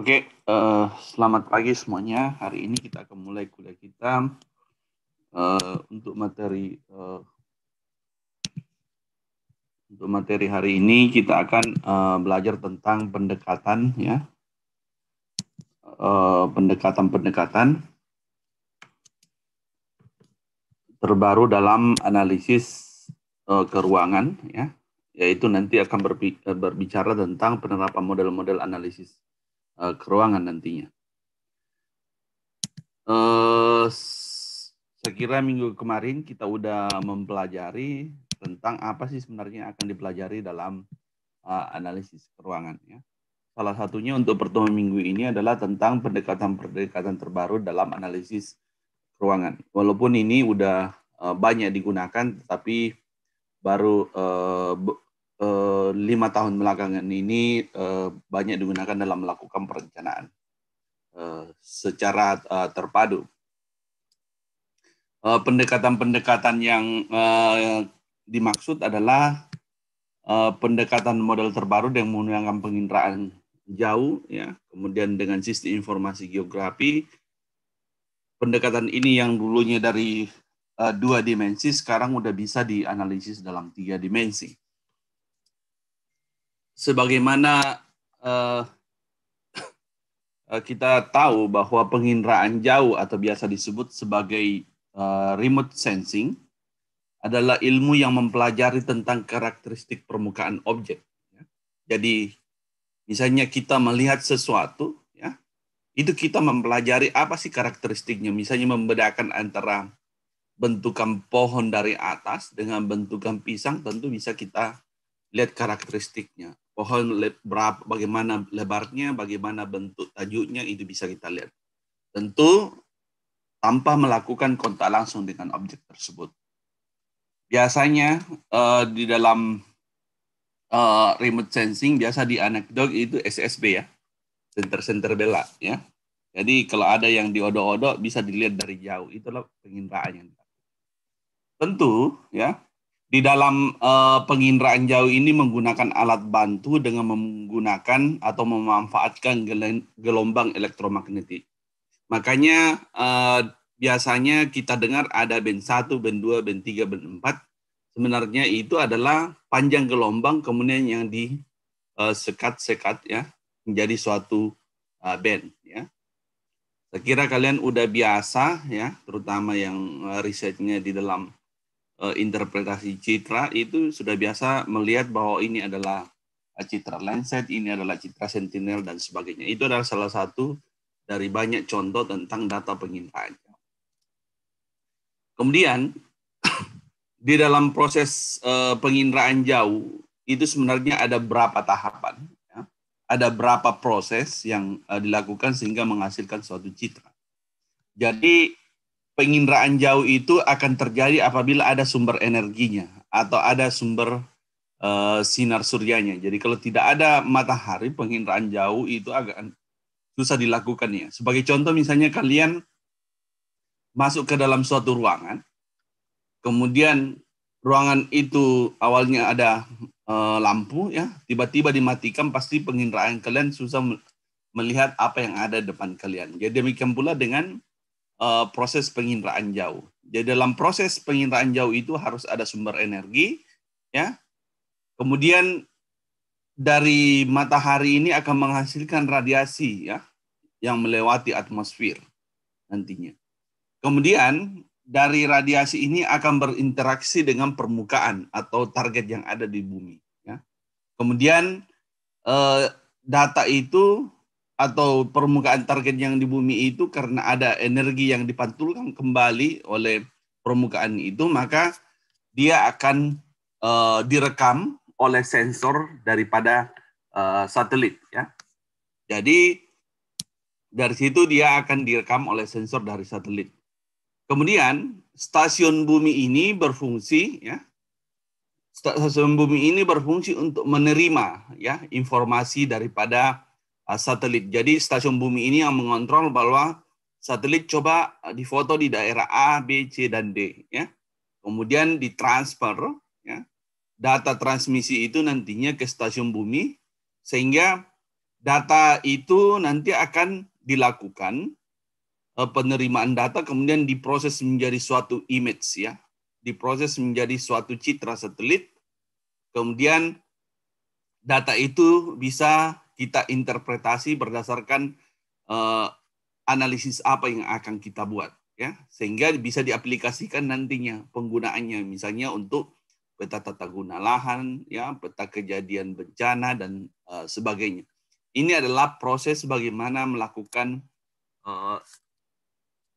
Oke, uh, selamat pagi semuanya. Hari ini kita akan mulai kuliah kita uh, untuk materi uh, untuk materi hari ini kita akan uh, belajar tentang pendekatan ya, pendekatan-pendekatan terbaru dalam analisis uh, keruangan ya, yaitu nanti akan berbicara tentang penerapan model-model analisis uh, ke ruangan nantinya. Uh, saya kira minggu kemarin kita udah mempelajari tentang apa sih sebenarnya akan dipelajari dalam uh, analisis keruangan. Ya. Salah satunya untuk pertemuan minggu ini adalah tentang pendekatan-pendekatan terbaru dalam analisis keruangan. Walaupun ini udah uh, banyak digunakan, tapi baru uh, Eh, lima tahun belakangan ini eh, banyak digunakan dalam melakukan perencanaan eh, secara terpadu. Pendekatan-pendekatan yang dimaksud adalah pendekatan model terbaru yang menggunakan penginderaan jauh, ya, kemudian dengan sistem informasi geografi. Pendekatan ini yang dulunya dari dua dimensi sekarang udah bisa dianalisis dalam tiga dimensi sebagaimana uh, kita tahu bahwa penginderaan jauh atau biasa disebut sebagai uh, remote sensing adalah ilmu yang mempelajari tentang karakteristik permukaan objek. Ya. Jadi misalnya kita melihat sesuatu, ya itu kita mempelajari apa sih karakteristiknya. Misalnya membedakan antara bentukan pohon dari atas dengan bentukan pisang tentu bisa kita lihat karakteristiknya. Pohon berapa, bagaimana lebarnya, bagaimana bentuk tajuknya, itu bisa kita lihat. Tentu tanpa melakukan kontak langsung dengan objek tersebut. Biasanya uh, di dalam uh, remote sensing biasa di anak dog itu SSB ya, center center bela ya. Jadi kalau ada yang diodok-odok bisa dilihat dari jauh, itulah penginderaan yang Tentu ya di dalam uh, penginderaan jauh ini menggunakan alat bantu dengan menggunakan atau memanfaatkan gelombang elektromagnetik. Makanya uh, biasanya kita dengar ada band 1, band 2, band 3, band 4. Sebenarnya itu adalah panjang gelombang kemudian yang di eh, sekat sekat uh, ya menjadi suatu uh, band ya. Saya kira kalian udah biasa ya, terutama yang risetnya di dalam Eh, interpretasi citra itu sudah biasa melihat bahwa ini adalah citra Landsat, ini adalah citra Sentinel dan sebagainya. Itu adalah salah satu dari banyak contoh tentang data pengintai. Kemudian di dalam proses eh, penginderaan jauh itu sebenarnya ada berapa tahapan, ya. ada berapa proses yang eh, dilakukan sehingga menghasilkan suatu citra. Jadi penginderaan jauh itu akan terjadi apabila ada sumber energinya atau ada sumber uh, sinar suryanya. Jadi kalau tidak ada matahari, penginderaan jauh itu agak susah dilakukan ya. Sebagai contoh misalnya kalian masuk ke dalam suatu ruangan, kemudian ruangan itu awalnya ada e, lampu ya, tiba-tiba dimatikan pasti penginderaan kalian susah melihat apa yang ada depan kalian. Jadi demikian pula dengan uh, proses penginderaan jauh. Jadi dalam proses penginderaan jauh itu harus ada sumber energi, ya. Kemudian dari matahari ini akan menghasilkan radiasi, ya, yang melewati atmosfer nantinya. Kemudian dari radiasi ini akan berinteraksi dengan permukaan atau target yang ada di bumi. Ya. Kemudian eh, data itu atau permukaan target yang di bumi itu karena ada energi yang dipantulkan kembali oleh permukaan itu maka dia akan uh, direkam oleh sensor daripada uh, satelit ya. Jadi dari situ dia akan direkam oleh sensor dari satelit. Kemudian stasiun bumi ini berfungsi ya. Stasiun bumi ini berfungsi untuk menerima ya informasi daripada Ah, satelit. Jadi stasiun bumi ini yang mengontrol bahwa satelit coba ah, difoto di daerah A, B, C, dan D. Ya. Kemudian ditransfer ya, data transmisi itu nantinya ke stasiun bumi sehingga data itu nanti akan dilakukan eh, penerimaan data kemudian diproses menjadi suatu image ya diproses menjadi suatu citra satelit kemudian data itu bisa kita interpretasi berdasarkan uh, analisis apa yang akan kita buat ya sehingga bisa diaplikasikan nantinya penggunaannya misalnya untuk peta tata guna lahan ya peta kejadian bencana dan uh, sebagainya ini adalah proses bagaimana melakukan uh,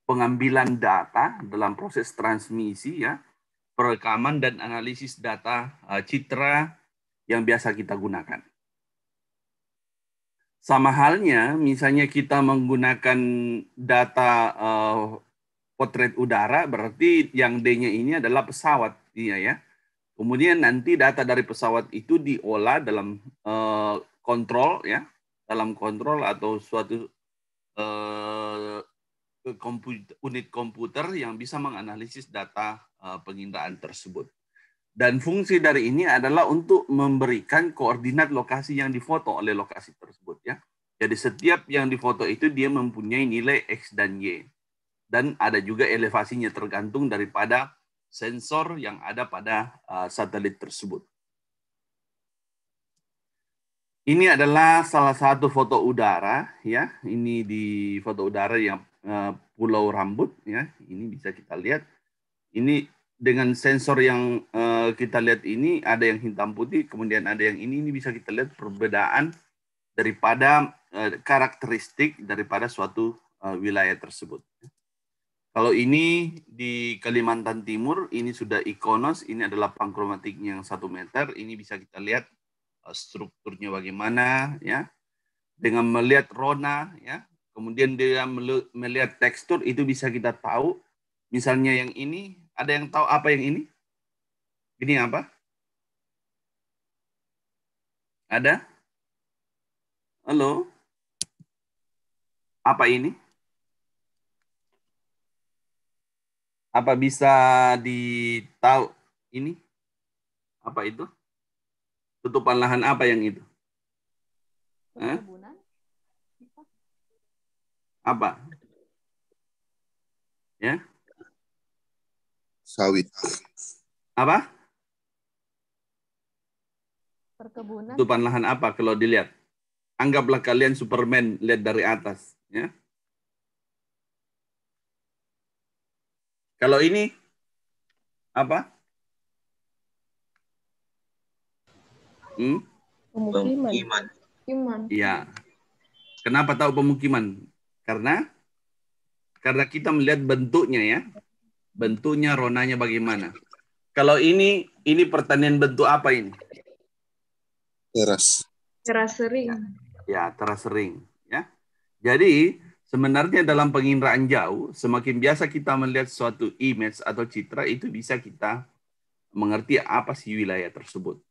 pengambilan data dalam proses transmisi ya perekaman dan analisis data uh, citra yang biasa kita gunakan sama halnya, misalnya kita menggunakan data uh, potret udara, berarti yang D-nya ini adalah pesawat, iya ya. Kemudian nanti data dari pesawat itu diolah dalam uh, kontrol ya, dalam kontrol atau suatu uh, eh, komputer, unit komputer yang bisa menganalisis data uh, pengindaan tersebut. Dan fungsi dari ini adalah untuk memberikan koordinat lokasi yang difoto oleh lokasi tersebut ya. Jadi setiap yang difoto itu dia mempunyai nilai x dan y. Dan ada juga elevasinya tergantung daripada sensor yang ada pada uh, satelit tersebut. Ini adalah salah satu foto udara ya. Ini di foto udara yang uh, Pulau Rambut ya. Ini bisa kita lihat. Ini dengan sensor yang uh, kita lihat ini ada yang hitam putih kemudian ada yang ini ini bisa kita lihat perbedaan daripada uh, karakteristik daripada suatu uh, wilayah tersebut. Kalau ini di Kalimantan Timur, ini sudah ikonos, ini adalah pangkromatiknya yang satu meter. Ini bisa kita lihat uh, strukturnya bagaimana, ya. Dengan melihat rona, ya. Kemudian dia melihat tekstur, itu bisa kita tahu. Misalnya yang ini ada yang tahu apa yang ini? Ini apa? Ada? Halo? Apa ini? Apa bisa ditahu ini? Apa itu? Tutupan lahan apa yang itu? Hah? Apa? Ya? sawit. Apa? Perkebunan. Tutupan lahan apa kalau dilihat? Anggaplah kalian Superman lihat dari atas, ya. Kalau ini apa? Hmm? Pemukiman. Pemukiman. pemukiman. Ya. Kenapa tahu pemukiman? Karena karena kita melihat bentuknya ya bentuknya, ronanya bagaimana. Kalau ini, ini pertanian bentuk apa ini? Teras. Teras sering. Ya, teras sering. Ya. Jadi, sebenarnya dalam penginderaan jauh, semakin biasa kita melihat suatu image atau citra, itu bisa kita mengerti apa sih wilayah tersebut.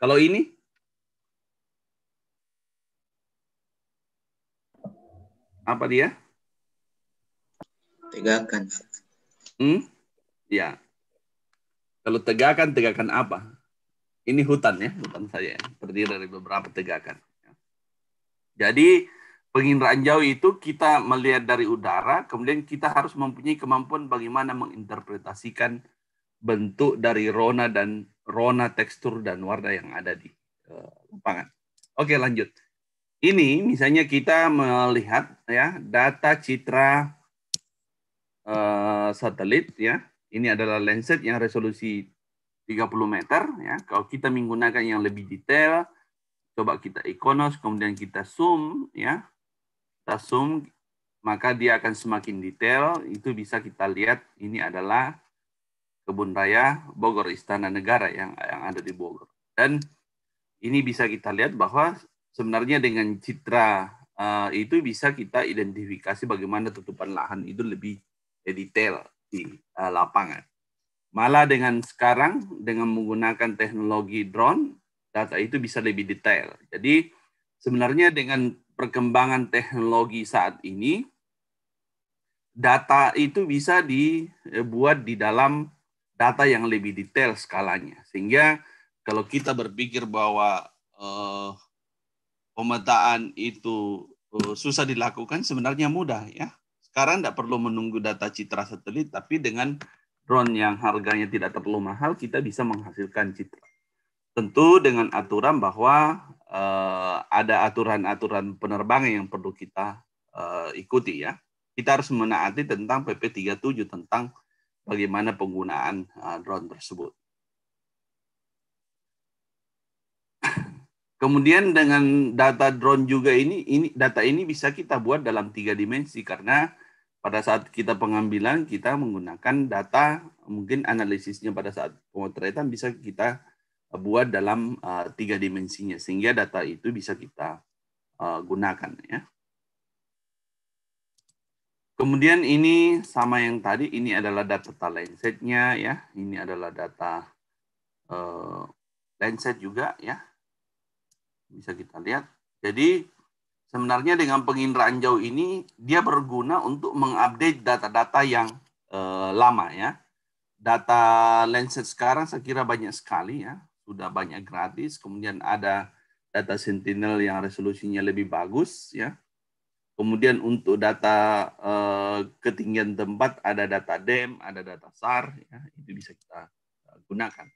Kalau ini, apa dia? Tegakan. Hmm? Ya. Kalau tegakan, tegakan apa? Ini hutan ya, hutan saya. Ya. Terdiri dari beberapa tegakan. Ya. Jadi penginderaan jauh itu kita melihat dari udara, kemudian kita harus mempunyai kemampuan bagaimana menginterpretasikan bentuk dari rona dan rona tekstur dan warna yang ada di eh, lapangan. Oke, lanjut. Ini misalnya kita melihat ya data citra uh, satelit ya. Ini adalah Landsat yang resolusi 30 meter ya. Kalau kita menggunakan yang lebih detail, coba kita ikonos kemudian kita zoom ya. Kita zoom maka dia akan semakin detail. Itu bisa kita lihat ini adalah kebun raya Bogor Istana Negara yang yang ada di Bogor. Dan ini bisa kita lihat bahwa sebenarnya dengan citra uh, itu bisa kita identifikasi bagaimana tutupan lahan itu lebih detail di uh, lapangan. Malah dengan sekarang dengan menggunakan teknologi drone, data itu bisa lebih detail. Jadi sebenarnya dengan perkembangan teknologi saat ini data itu bisa dibuat di dalam data yang lebih detail skalanya. Sehingga kalau kita berpikir bahwa uh, pemetaan itu uh, susah dilakukan sebenarnya mudah ya sekarang tidak perlu menunggu data citra satelit, tapi dengan drone yang harganya tidak terlalu mahal, kita bisa menghasilkan citra. Tentu dengan aturan bahwa eh, ada aturan-aturan penerbangan yang perlu kita eh, ikuti ya. Kita harus menaati tentang PP 37 tentang bagaimana penggunaan eh, drone tersebut. Kemudian dengan data drone juga ini, ini data ini bisa kita buat dalam tiga dimensi karena pada saat kita pengambilan kita menggunakan data mungkin analisisnya pada saat pemotretan bisa kita eh, buat dalam uh, tiga dimensinya sehingga data itu bisa kita uh, gunakan ya. Kemudian ini sama yang tadi ini adalah data talent setnya ya, ini adalah data uh, lenset juga ya. Bisa kita lihat. Jadi sebenarnya dengan penginderaan jauh ini dia berguna untuk mengupdate data-data yang eh, lama ya. Data Lancet sekarang saya kira banyak sekali ya, sudah banyak gratis, kemudian ada data Sentinel yang resolusinya lebih bagus ya. Kemudian untuk data eh, ketinggian tempat ada data DEM, ada data SAR ya, itu bisa kita eh, gunakan.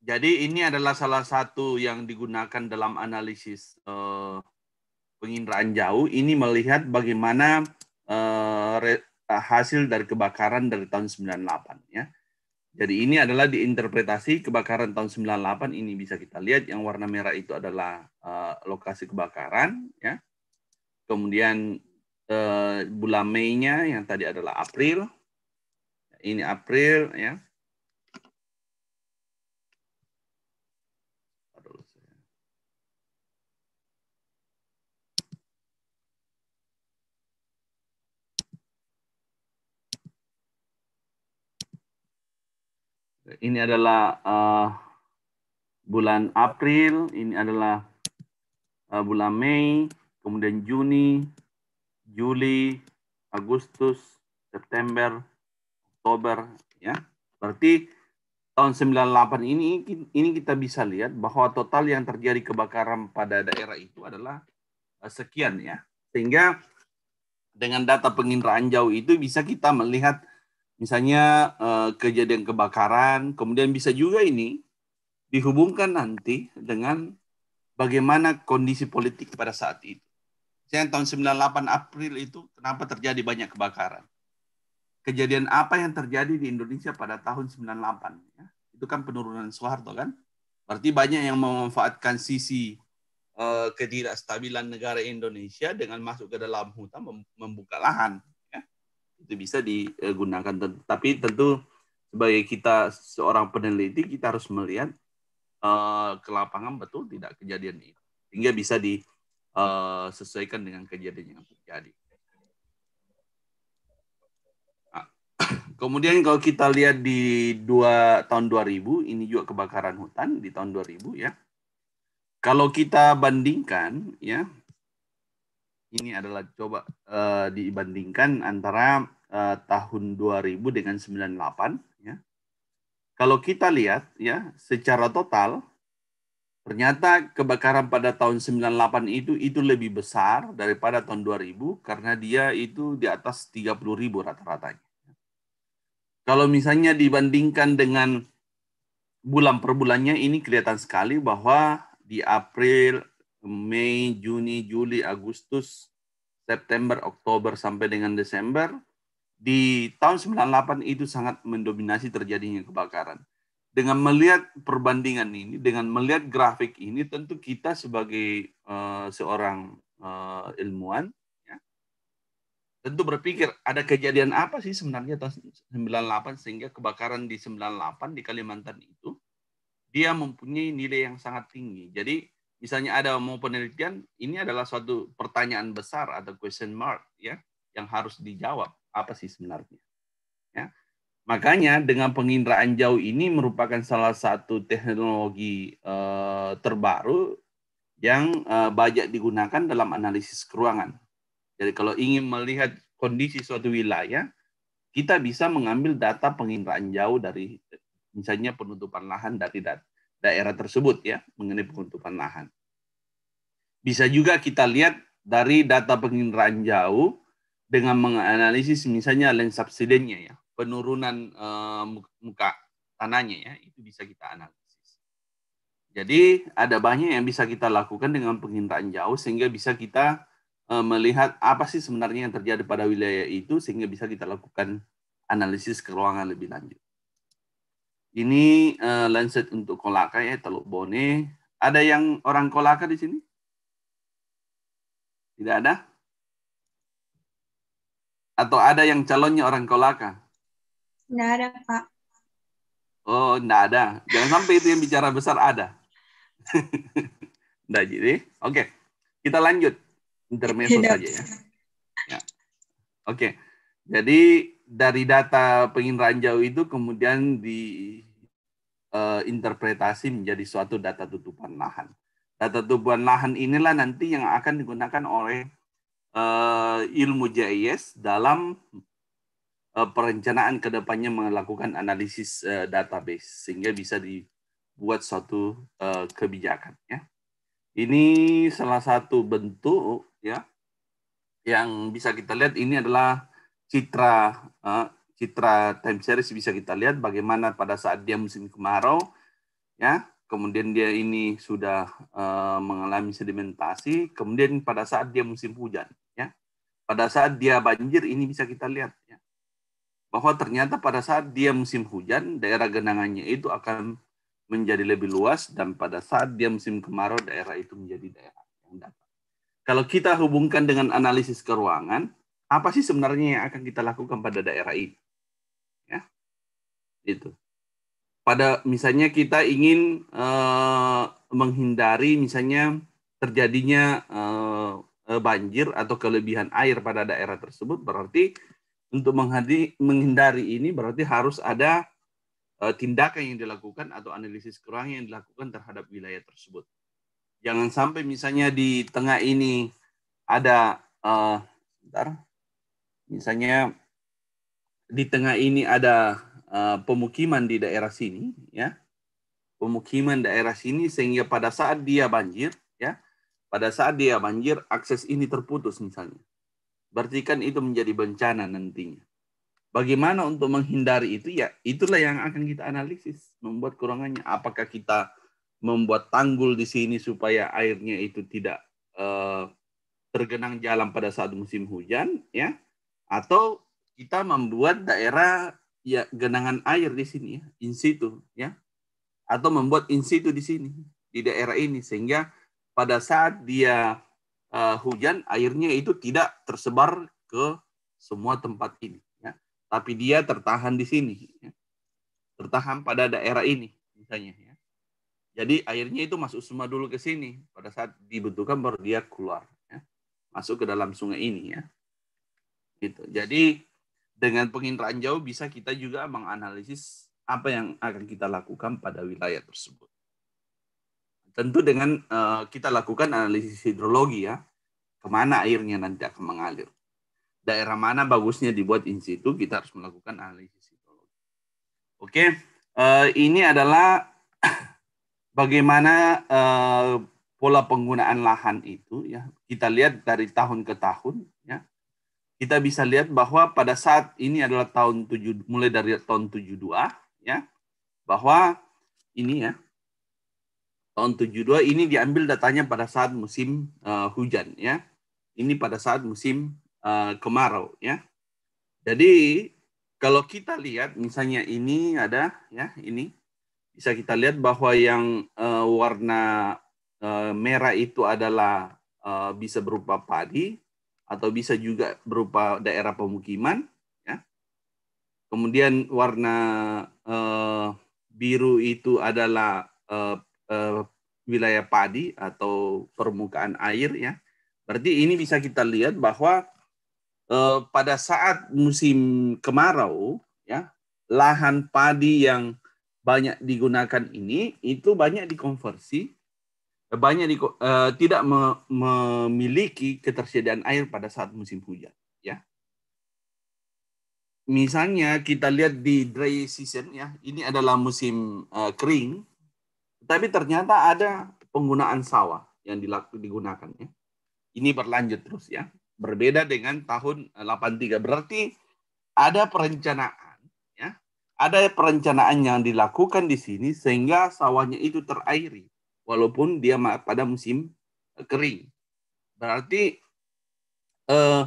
Jadi ini adalah salah satu yang digunakan dalam analisis uh, penginderaan jauh. Ini melihat bagaimana uh, hasil dari kebakaran dari tahun 98 ya. Jadi ini adalah diinterpretasi kebakaran tahun 98 ini bisa kita lihat yang warna merah itu adalah uh, lokasi kebakaran ya. Kemudian uh, bulan Mei-nya yang tadi adalah April. Ini April ya ini adalah uh, bulan April, ini adalah uh, bulan Mei, kemudian Juni, Juli, Agustus, September, Oktober, ya. Berarti tahun 98 ini ini kita bisa lihat bahwa total yang terjadi kebakaran pada daerah itu adalah uh, sekian ya. Sehingga dengan data penginderaan jauh itu bisa kita melihat Misalnya uh, kejadian kebakaran, kemudian bisa juga ini dihubungkan nanti dengan bagaimana kondisi politik pada saat itu. Misalnya tahun 98 April itu kenapa terjadi banyak kebakaran? Kejadian apa yang terjadi di Indonesia pada tahun 98? Ya? Itu kan penurunan Soeharto kan? Berarti banyak yang memanfaatkan sisi eh, ketidakstabilan negara Indonesia dengan masuk ke dalam hutan membuka lahan itu bisa digunakan tapi tentu sebagai kita seorang peneliti kita harus melihat uh, ke lapangan betul tidak kejadian itu sehingga bisa disesuaikan eh, dengan kejadian yang terjadi. Nah, kemudian kalau kita lihat di dua tahun 2000 ini juga kebakaran hutan di tahun 2000 ya. Kalau kita bandingkan ya ini adalah coba uh, dibandingkan antara uh, tahun 2000 dengan 98 ya. Kalau kita lihat ya secara total ternyata kebakaran pada tahun 98 itu itu lebih besar daripada tahun 2000 karena dia itu di atas 30.000 rata-ratanya. Kalau misalnya dibandingkan dengan bulan per bulannya ini kelihatan sekali bahwa di April Mei, Juni, Juli, Agustus, September, Oktober sampai dengan Desember di tahun 98 itu sangat mendominasi terjadinya kebakaran. Dengan melihat perbandingan ini, dengan melihat grafik ini, tentu kita sebagai uh, seorang uh, ilmuwan ya, tentu berpikir ada kejadian apa sih sebenarnya tahun 98 sehingga kebakaran di 98 di Kalimantan itu dia mempunyai nilai yang sangat tinggi. Jadi misalnya ada mau penelitian, ini adalah suatu pertanyaan besar atau question mark ya yang harus dijawab apa sih sebenarnya. Ya. Makanya dengan penginderaan jauh ini merupakan salah satu teknologi eh, terbaru yang eh, banyak digunakan dalam analisis keruangan. Jadi kalau ingin melihat kondisi suatu wilayah, kita bisa mengambil data penginderaan jauh dari misalnya penutupan lahan dari data daerah tersebut ya mengenai penutupan lahan. Bisa juga kita lihat dari data penginderaan jauh dengan menganalisis misalnya land subsidennya ya, penurunan uh, muka tanahnya ya, itu bisa kita analisis. Jadi ada banyak yang bisa kita lakukan dengan penginderaan jauh sehingga bisa kita uh, melihat apa sih sebenarnya yang terjadi pada wilayah itu sehingga bisa kita lakukan analisis keruangan lebih lanjut. Ini uh, eh, lenset untuk Kolaka ya, Teluk Bone. Ada yang orang Kolaka di sini? Tidak ada? Atau ada yang calonnya orang Kolaka? Tidak ada, Pak. Oh, tidak ada. Jangan sampai itu yang bicara besar ada. Tidak jadi. Oke, kita lanjut. Intermezzo iya, saja ya. ya. Oke, jadi dari data penginderaan jauh itu kemudian diinterpretasi eh, uh, menjadi suatu data tutupan lahan. Data tutupan lahan inilah nanti yang akan digunakan oleh uh, ilmu GIS dalam uh, perencanaan kedepannya melakukan analisis uh, database sehingga bisa dibuat suatu uh, kebijakan. Ya. Ini salah satu bentuk ya yang bisa kita lihat ini adalah citra uh, citra time series bisa kita lihat bagaimana pada saat dia musim kemarau ya kemudian dia ini sudah uh, mengalami sedimentasi kemudian pada saat dia musim hujan ya pada saat dia banjir ini bisa kita lihat ya bahwa ternyata pada saat dia musim hujan daerah genangannya itu akan menjadi lebih luas dan pada saat dia musim kemarau daerah itu menjadi daerah yang datar. kalau kita hubungkan dengan analisis keruangan apa sih sebenarnya yang akan kita lakukan pada daerah ini? Ya, itu. Pada misalnya kita ingin uh, menghindari misalnya terjadinya uh, banjir atau kelebihan air pada daerah tersebut, berarti untuk menghindari ini berarti harus ada uh, tindakan yang dilakukan atau analisis kurang yang dilakukan terhadap wilayah tersebut. Jangan sampai misalnya di tengah ini ada, uh, Misalnya di tengah ini ada uh, pemukiman di daerah sini, ya. Pemukiman daerah sini sehingga pada saat dia banjir, ya. Pada saat dia banjir akses ini terputus misalnya. Berarti kan itu menjadi bencana nantinya. Bagaimana untuk menghindari itu ya itulah yang akan kita analisis, membuat kurangannya apakah kita membuat tanggul di sini supaya airnya itu tidak uh, tergenang jalan pada saat musim hujan ya atau kita membuat daerah ya genangan air di sini ya, in situ ya. Atau membuat in situ di sini di daerah ini sehingga pada saat dia uh, hujan airnya itu tidak tersebar ke semua tempat ini ya. Tapi dia tertahan di sini ya. Tertahan pada daerah ini misalnya ya. Jadi airnya itu masuk semua dulu ke sini pada saat dibutuhkan baru dia keluar ya. Masuk ke dalam sungai ini ya. Gitu. Jadi dengan penginderaan jauh bisa kita juga menganalisis apa yang akan kita lakukan pada wilayah tersebut. Tentu dengan uh, kita lakukan analisis hidrologi ya, kemana airnya nanti akan mengalir. Daerah mana bagusnya dibuat in situ, kita harus melakukan analisis hidrologi. Oke, uh, ini adalah bagaimana uh, pola penggunaan lahan itu ya. Kita lihat dari tahun ke tahun ya kita bisa lihat bahwa pada saat ini adalah tahun 7 mulai dari tahun 72 ya bahwa ini ya tahun 72 ini diambil datanya pada saat musim uh, hujan ya ini pada saat musim uh, kemarau ya jadi kalau kita lihat misalnya ini ada ya ini bisa kita lihat bahwa yang uh, warna uh, merah itu adalah uh, bisa berupa padi atau bisa juga berupa daerah pemukiman. Ya. Kemudian warna eh, biru itu adalah eh, eh, wilayah padi atau permukaan air. Ya. Berarti ini bisa kita lihat bahwa eh, pada saat musim kemarau, ya lahan padi yang banyak digunakan ini itu banyak dikonversi banyak di, uh, tidak me, memiliki ketersediaan air pada saat musim hujan ya misalnya kita lihat di dry season ya ini adalah musim uh, kering tapi ternyata ada penggunaan sawah yang dilaku, digunakan ya ini berlanjut terus ya berbeda dengan tahun 83 eh, berarti ada perencanaan ya ada perencanaan yang dilakukan di sini sehingga sawahnya itu terairi walaupun dia pada musim eh, kering. Berarti eh,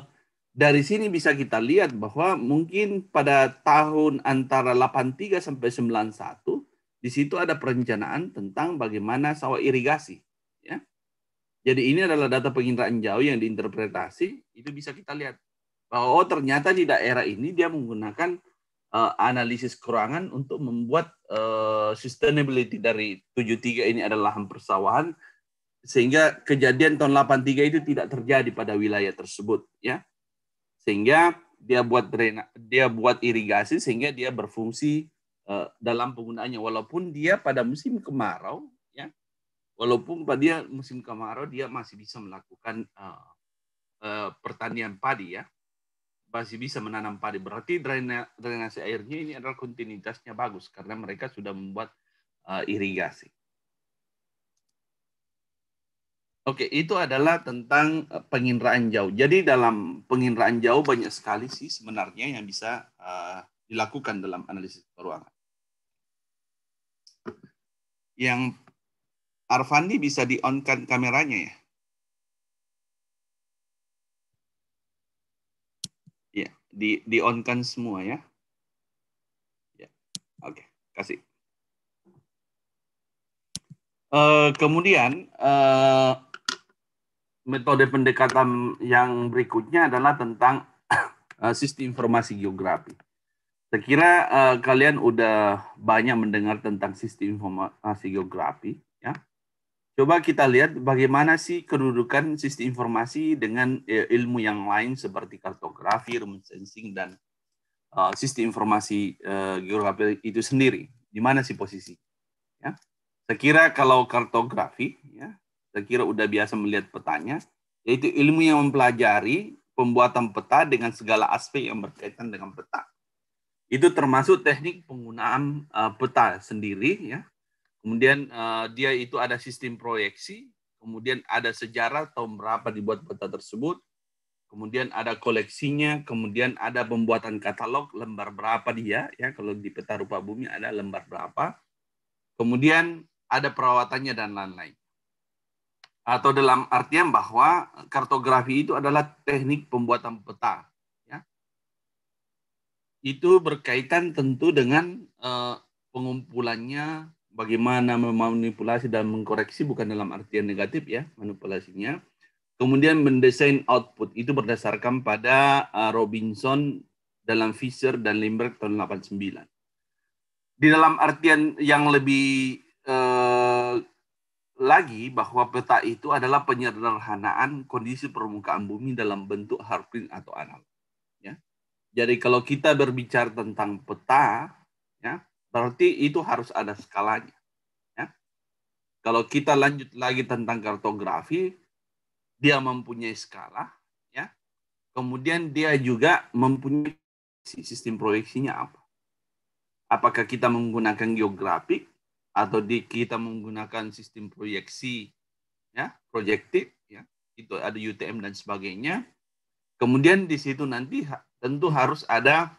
dari sini bisa kita lihat bahwa mungkin pada tahun antara 83 sampai 91 di situ ada perencanaan tentang bagaimana sawah irigasi. Ya. Jadi ini adalah data penginderaan jauh yang diinterpretasi, itu bisa kita lihat. Bahwa oh ternyata di daerah ini dia menggunakan Eh, analisis keuangan untuk membuat uh, sustainability dari 73 ini adalah lahan persawahan sehingga kejadian tahun 83 itu tidak terjadi pada wilayah tersebut ya. Sehingga dia buat drena, dia buat irigasi sehingga dia berfungsi uh, dalam penggunaannya walaupun dia pada musim kemarau ya walaupun pada dia musim kemarau dia masih bisa melakukan uh, uh, pertanian padi ya masih bisa menanam padi. Berarti drainase airnya ini adalah kontinuitasnya bagus karena mereka sudah membuat uh, irigasi. Oke, itu adalah tentang eh, penginderaan jauh. Jadi dalam penginderaan jauh banyak sekali sih sebenarnya yang bisa uh, dilakukan dalam analisis peruangan. Yang Arfandi bisa di onkan kameranya ya? di di on kan semua ya. Ya. Oke, okay. kasih. Uh, kemudian uh, metode pendekatan yang berikutnya adalah tentang eh, sistem informasi geografi. Saya kira uh, kalian udah banyak mendengar tentang sistem informasi geografi Coba kita lihat bagaimana sih kedudukan sistem informasi dengan e, ilmu yang lain seperti kartografi, remote sensing, dan uh, sistem informasi uh, geografi itu sendiri. Di mana sih posisi? Ya. Saya kira kalau kartografi, ya, saya kira udah biasa melihat petanya, yaitu ilmu yang mempelajari pembuatan peta dengan segala aspek yang berkaitan dengan peta. Itu termasuk teknik penggunaan uh, peta sendiri, ya, Kemudian uh, dia itu ada sistem proyeksi, kemudian ada sejarah tahun berapa dibuat peta tersebut, kemudian ada koleksinya, kemudian ada pembuatan katalog lembar berapa dia ya kalau di peta rupa bumi ada lembar berapa. Kemudian ada perawatannya dan lain-lain. Atau dalam artian bahwa kartografi itu adalah teknik pembuatan peta ya. itu berkaitan tentu dengan uh, pengumpulannya bagaimana memanipulasi dan mengkoreksi bukan dalam artian negatif ya manipulasinya. Kemudian mendesain output itu berdasarkan pada uh, Robinson dalam Fisher dan Lindbergh tahun 89. Di dalam artian yang lebih eh, lagi bahwa peta itu adalah penyederhanaan kondisi permukaan bumi dalam bentuk harpin atau analog. Ya. Jadi kalau kita berbicara tentang peta, ya, Berarti itu harus ada skalanya. Ya. Kalau kita lanjut lagi tentang kartografi, dia mempunyai skala, ya. kemudian dia juga mempunyai sistem proyeksinya apa. Apakah kita menggunakan geografik atau di, kita menggunakan sistem proyeksi, ya, proyektif, ya, itu ada UTM dan sebagainya. Kemudian di situ nanti tentu harus ada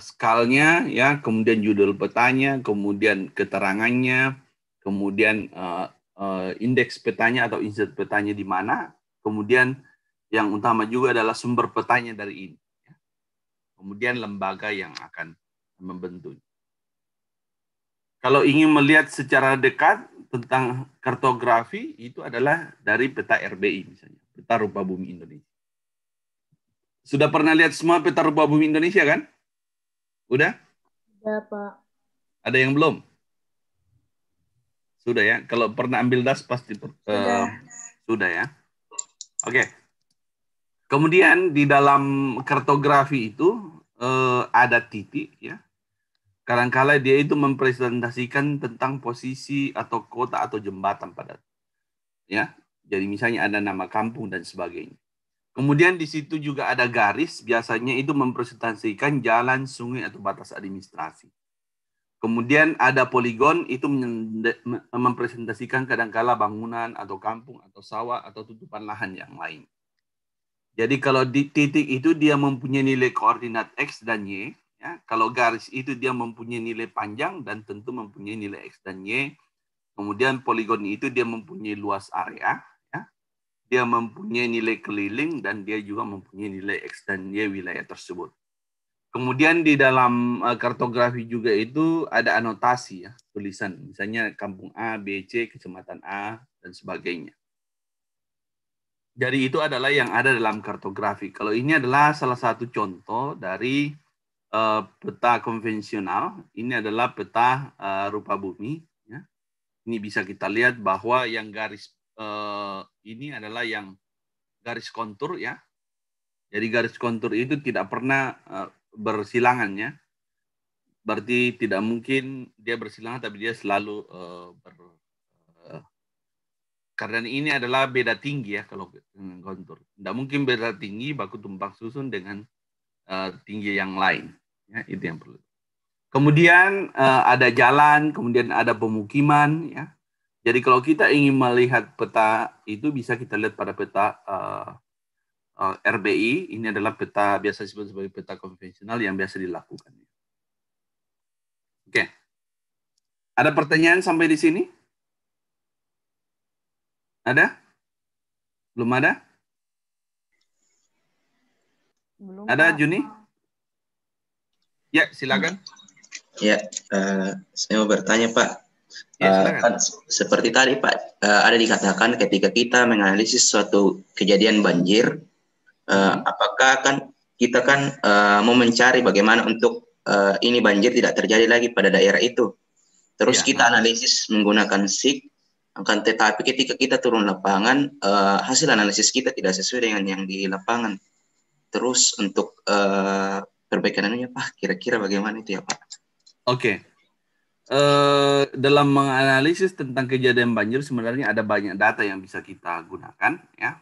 skalnya ya kemudian judul petanya kemudian keterangannya kemudian uh, uh, indeks petanya atau insert petanya di mana kemudian yang utama juga adalah sumber petanya dari ini ya. kemudian lembaga yang akan membentuk kalau ingin melihat secara dekat tentang kartografi itu adalah dari peta RBI misalnya peta rupa bumi Indonesia sudah pernah lihat semua peta rupa bumi Indonesia kan Udah? Udah, Pak. Ada yang belum? Sudah ya. Kalau pernah ambil das pasti eh, sudah, uh, sudah ya. Oke. Okay. Kemudian di dalam kartografi itu uh, ada titik ya. Kadangkala dia itu mempresentasikan tentang posisi atau kota atau jembatan pada ya. Jadi misalnya ada nama kampung dan sebagainya. Kemudian di situ juga ada garis, biasanya itu mempresentasikan jalan, sungai, atau batas administrasi. Kemudian ada poligon, itu mempresentasikan kadangkala bangunan atau kampung atau sawah atau tutupan lahan yang lain. Jadi kalau di titik itu dia mempunyai nilai koordinat X dan Y. Ya. Kalau garis itu dia mempunyai nilai panjang dan tentu mempunyai nilai X dan Y. Kemudian poligon itu dia mempunyai luas area dia mempunyai nilai keliling dan dia juga mempunyai nilai ekstensi wilayah tersebut. Kemudian di dalam uh, kartografi juga itu ada anotasi ya, tulisan. Misalnya kampung A, B, C, kecamatan A, dan sebagainya. Dari itu adalah yang ada dalam kartografi. Kalau ini adalah salah satu contoh dari uh, peta konvensional. Ini adalah peta uh, rupa bumi. Ya. Ini bisa kita lihat bahwa yang garis uh, ini adalah yang garis kontur ya. Jadi garis kontur itu tidak pernah uh, bersilangan ya. Berarti tidak mungkin dia bersilangan tapi dia selalu uh, ber eh, karena ini adalah beda tinggi ya kalau dengan kontur. Tidak mungkin beda tinggi baku tumpang susun dengan uh, tinggi yang lain. Ya, itu yang perlu. Kemudian uh, ada jalan, kemudian ada pemukiman ya. Jadi kalau kita ingin melihat peta itu bisa kita lihat pada peta uh, eh, uh, eh, RBI. Ini adalah peta biasa disebut sebagai peta konvensional yang biasa dilakukan. Oke, okay. ada pertanyaan sampai di sini? Ada? Belum ada? Belum. Ada Juni? Ya, silakan. Ya, uh, saya mau bertanya Pak Ya, uh, seperti tadi Pak, uh, ada dikatakan ketika kita menganalisis suatu kejadian banjir, uh, apakah kan kita kan uh, mau mencari bagaimana untuk uh, ini banjir tidak terjadi lagi pada daerah itu. Terus ya, kita analisis menggunakan SIG, akan tetapi ketika kita turun lapangan, uh, hasil analisis kita tidak sesuai dengan yang di lapangan. Terus untuk uh, perbaikanannya Pak, kira-kira bagaimana itu ya Pak? Oke. Okay. Eh, dalam menganalisis tentang kejadian banjir sebenarnya ada banyak data yang bisa kita gunakan ya.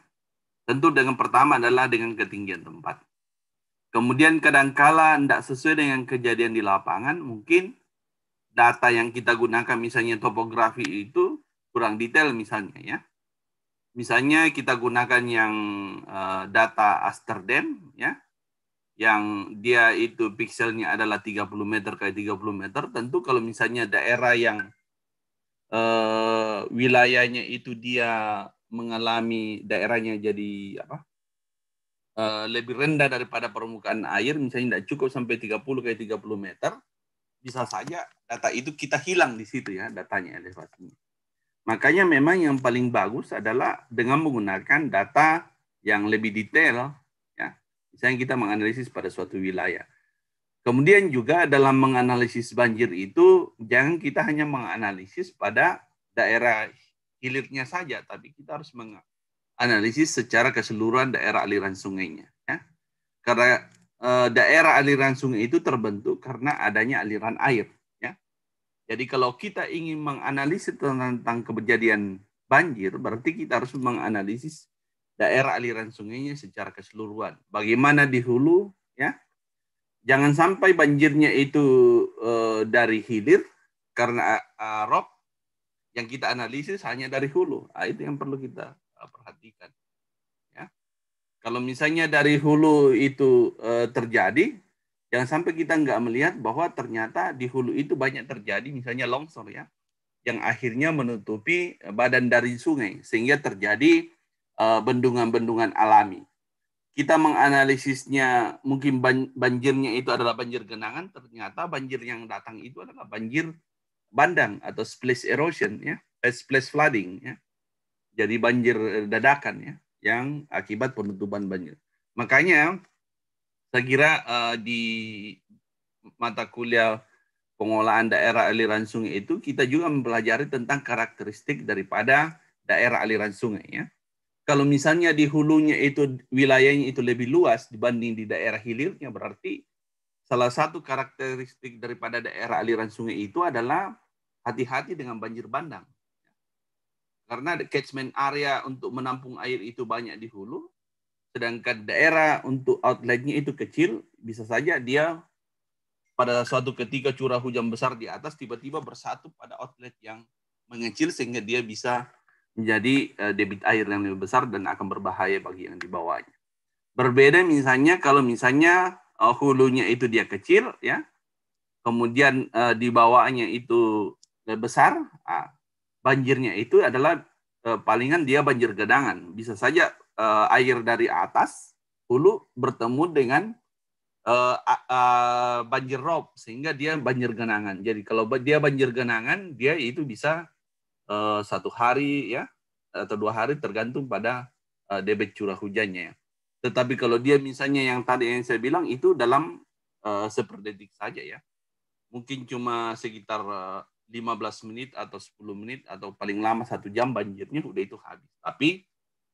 Tentu dengan pertama adalah dengan ketinggian tempat. Kemudian kadangkala tidak sesuai dengan kejadian di lapangan, mungkin data yang kita gunakan misalnya topografi itu kurang detail misalnya ya. Misalnya kita gunakan yang eh, data Asterden, ya yang dia itu pikselnya adalah 30 meter kali 30 meter, tentu kalau misalnya daerah yang eh, wilayahnya itu dia mengalami daerahnya jadi apa? Eh, lebih rendah daripada permukaan air, misalnya tidak cukup sampai 30 kali 30 meter, bisa saja data itu kita hilang di situ ya datanya elevasinya. Makanya memang yang paling bagus adalah dengan menggunakan data yang lebih detail Misalnya kita menganalisis pada suatu wilayah. Kemudian juga dalam menganalisis banjir itu jangan kita hanya menganalisis pada daerah hilirnya saja, tapi kita harus menganalisis secara keseluruhan daerah aliran sungainya. Ya. Karena e, daerah aliran sungai itu terbentuk karena adanya aliran air. Ya. Jadi kalau kita ingin menganalisis tentang, tentang kejadian banjir, berarti kita harus menganalisis daerah aliran sungainya secara keseluruhan. Bagaimana di hulu, ya? Jangan sampai banjirnya itu uh, dari hilir karena uh, rob yang kita analisis hanya dari hulu. Nah, itu yang perlu kita perhatikan. Ya. Kalau misalnya dari hulu itu terjadi, jangan sampai kita nggak melihat bahwa ternyata di hulu itu banyak terjadi misalnya longsor ya, yang akhirnya menutupi badan dari sungai sehingga terjadi Eh, bendungan-bendungan alami. Kita menganalisisnya mungkin banjirnya itu adalah banjir genangan, ternyata banjir yang datang itu adalah banjir bandang atau splash erosion ya, eh, splash flooding ya. Jadi banjir dadakan ya yang akibat penutupan banjir. Makanya saya kira uh, di mata kuliah pengolahan daerah aliran sungai itu kita juga mempelajari tentang karakteristik daripada daerah aliran sungai ya kalau misalnya di hulunya itu wilayahnya itu lebih luas dibanding di daerah hilirnya, berarti salah satu karakteristik daripada daerah aliran sungai itu adalah hati-hati dengan banjir bandang. Karena catchment area untuk menampung air itu banyak di hulu, sedangkan daerah untuk outletnya itu kecil, bisa saja dia pada suatu ketika curah hujan besar di atas tiba-tiba bersatu pada outlet yang mengecil sehingga dia bisa menjadi eh, debit air yang lebih besar dan akan berbahaya bagi yang di bawahnya. Berbeda misalnya kalau misalnya eh, hulunya itu dia kecil ya, kemudian eh, di bawahnya itu besar, ah, banjirnya itu adalah palingan dia banjir gedangan. Bisa saja air dari atas hulu bertemu dengan banjir rob sehingga dia banjir genangan. Jadi kalau dia banjir genangan dia itu bisa Eh, satu hari ya atau dua hari tergantung pada eh, debit curah hujannya. Ya. Tetapi kalau dia misalnya yang tadi yang saya bilang itu dalam uh, seperdetik saja ya. Mungkin cuma sekitar lima 15 menit atau 10 menit atau paling lama satu jam banjirnya udah itu habis. Tapi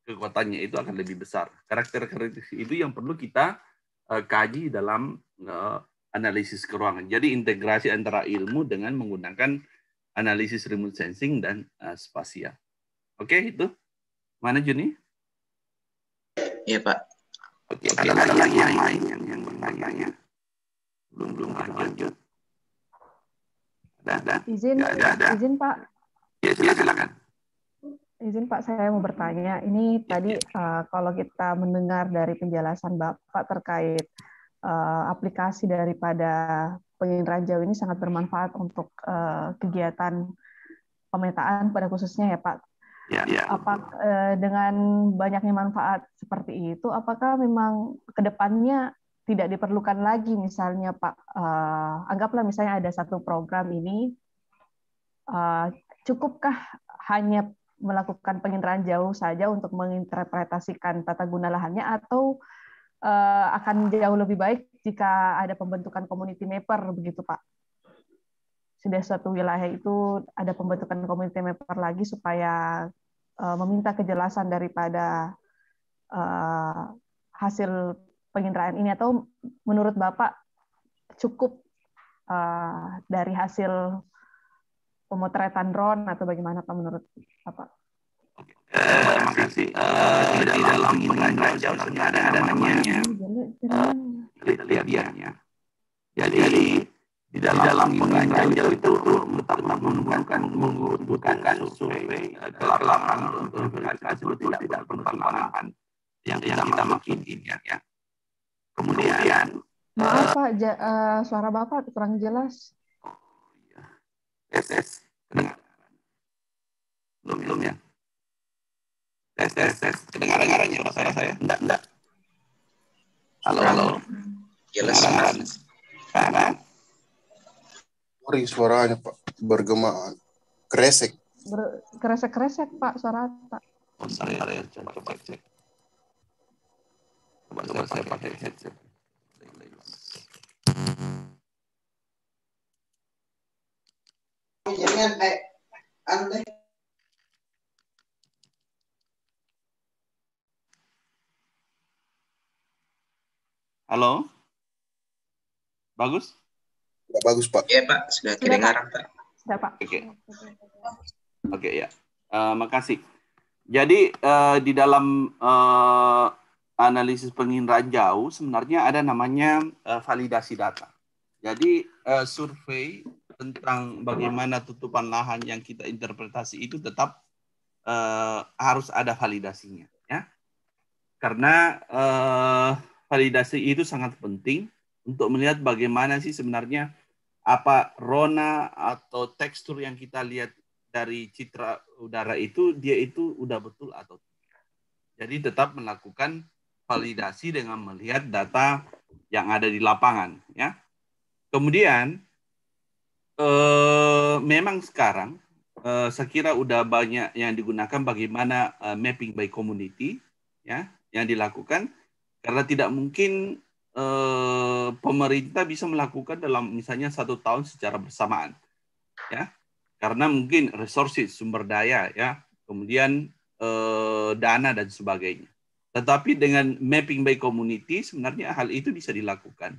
kekuatannya itu akan lebih besar. Karakter-karakter itu yang perlu kita uh, kaji dalam uh, analisis keruangan. Jadi integrasi antara ilmu dengan menggunakan analisis remote sensing dan uh, spasial. Oke, okay, itu. Mana Juni? Iya, Pak. Oke, okay, ada lagi yang lain yang, yang bertanya. Belum belum lanjut. Ada, ada. Izin, ya, ada, ada. izin Pak. Ya, silakan. Izin Pak, saya mau bertanya. Ini ya, ya. tadi uh, kalau kita mendengar dari penjelasan Bapak terkait uh, aplikasi daripada penginderaan jauh ini sangat bermanfaat untuk uh, kegiatan pemetaan pada khususnya ya Pak. Ya, ya. Apa uh, dengan banyaknya manfaat seperti itu, apakah memang kedepannya tidak diperlukan lagi misalnya Pak, uh, anggaplah misalnya ada satu program ini, uh, cukupkah hanya melakukan penginderaan jauh saja untuk menginterpretasikan tata guna lahannya atau uh, akan jauh lebih baik jika ada pembentukan community mapper begitu Pak. Sudah suatu wilayah itu ada pembentukan community mapper lagi supaya uh, meminta kejelasan daripada uh, hasil penginderaan ini atau menurut Bapak cukup uh, dari hasil pemotretan drone atau bagaimana Pak menurut Bapak? terima kasih uh, tidak dalam menganjau lihat biarnya. jadi di dalam menganjau itu tetap menggunakan menggunakan survei ke lapangan untuk berkasus tidak tidak pertimbangan yang yang kita makin ini ya, ya kemudian Maaf eh, Pak, eh, suara Bapak kurang jelas. Oh, iya. SS, yes. Belum, belum ya. Tes, tes, tes. Kedengaran ngaranya masalah saya. saya Enggak, enggak. Halo, halo. Jelas. Iya, Kedengaran. Sekarang. Sorry, suaranya, Pak. Bergema. Kresek. Ber kresek-kresek, Pak. Suara, Pak. Oh, sorry, sorry. Coba, coba cek. Coba, coba saya pakai headset. Jangan, iya, kayak aneh. Halo? Bagus? Sudah bagus, Pak. Iya, Pak. Sudah kedengaran, Pak. Sudah, Pak. Oke. Okay. Oke, okay, ya. Uh, makasih. Jadi, uh, di dalam uh, analisis penginderaan jauh, sebenarnya ada namanya uh, validasi data. Jadi, uh, survei tentang bagaimana tutupan lahan yang kita interpretasi itu tetap uh, harus ada validasinya ya karena uh, validasi itu sangat penting untuk melihat bagaimana sih sebenarnya apa rona atau tekstur yang kita lihat dari citra udara itu dia itu udah betul atau tidak. Jadi tetap melakukan validasi dengan melihat data yang ada di lapangan ya. Kemudian eh, memang sekarang eh, saya kira udah banyak yang digunakan bagaimana eh, mapping by community ya yang dilakukan karena tidak mungkin eh, pemerintah bisa melakukan dalam misalnya satu tahun secara bersamaan. Ya. Karena mungkin resources, sumber daya ya, kemudian eh, dana dan sebagainya. Tetapi dengan mapping by community sebenarnya hal itu bisa dilakukan.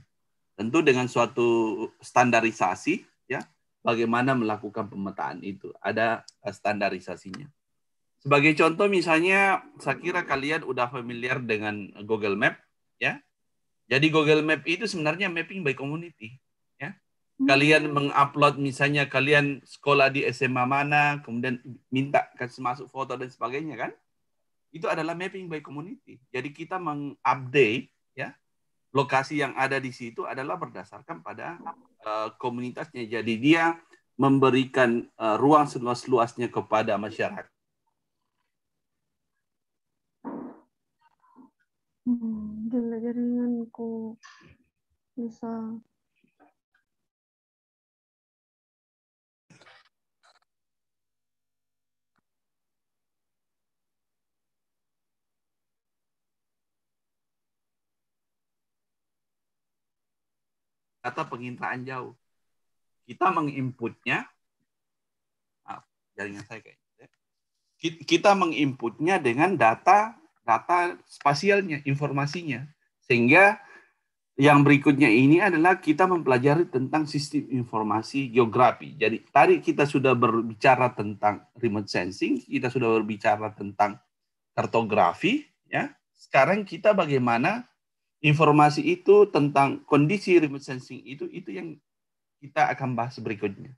Tentu dengan suatu standarisasi ya, bagaimana melakukan pemetaan itu. Ada eh, standarisasinya. Sebagai contoh misalnya, saya kira kalian udah familiar dengan Google Map, ya. Jadi Google Map itu sebenarnya mapping by community, ya. Hmm. Kalian mengupload misalnya kalian sekolah di SMA mana, kemudian minta kasih masuk foto dan sebagainya kan? Itu adalah mapping by community. Jadi kita mengupdate ya lokasi yang ada di situ adalah berdasarkan pada uh, komunitasnya. Jadi dia memberikan uh, ruang seluas-luasnya kepada masyarakat jaringanku bisa kata pengintaan jauh. Kita menginputnya, ah, jaringan saya kayak ya. Kita menginputnya dengan data data spasialnya, informasinya. Sehingga yang berikutnya ini adalah kita mempelajari tentang sistem informasi geografi. Jadi tadi kita sudah berbicara tentang remote sensing, kita sudah berbicara tentang kartografi, ya. Sekarang kita bagaimana informasi itu tentang kondisi remote sensing itu itu yang kita akan bahas berikutnya.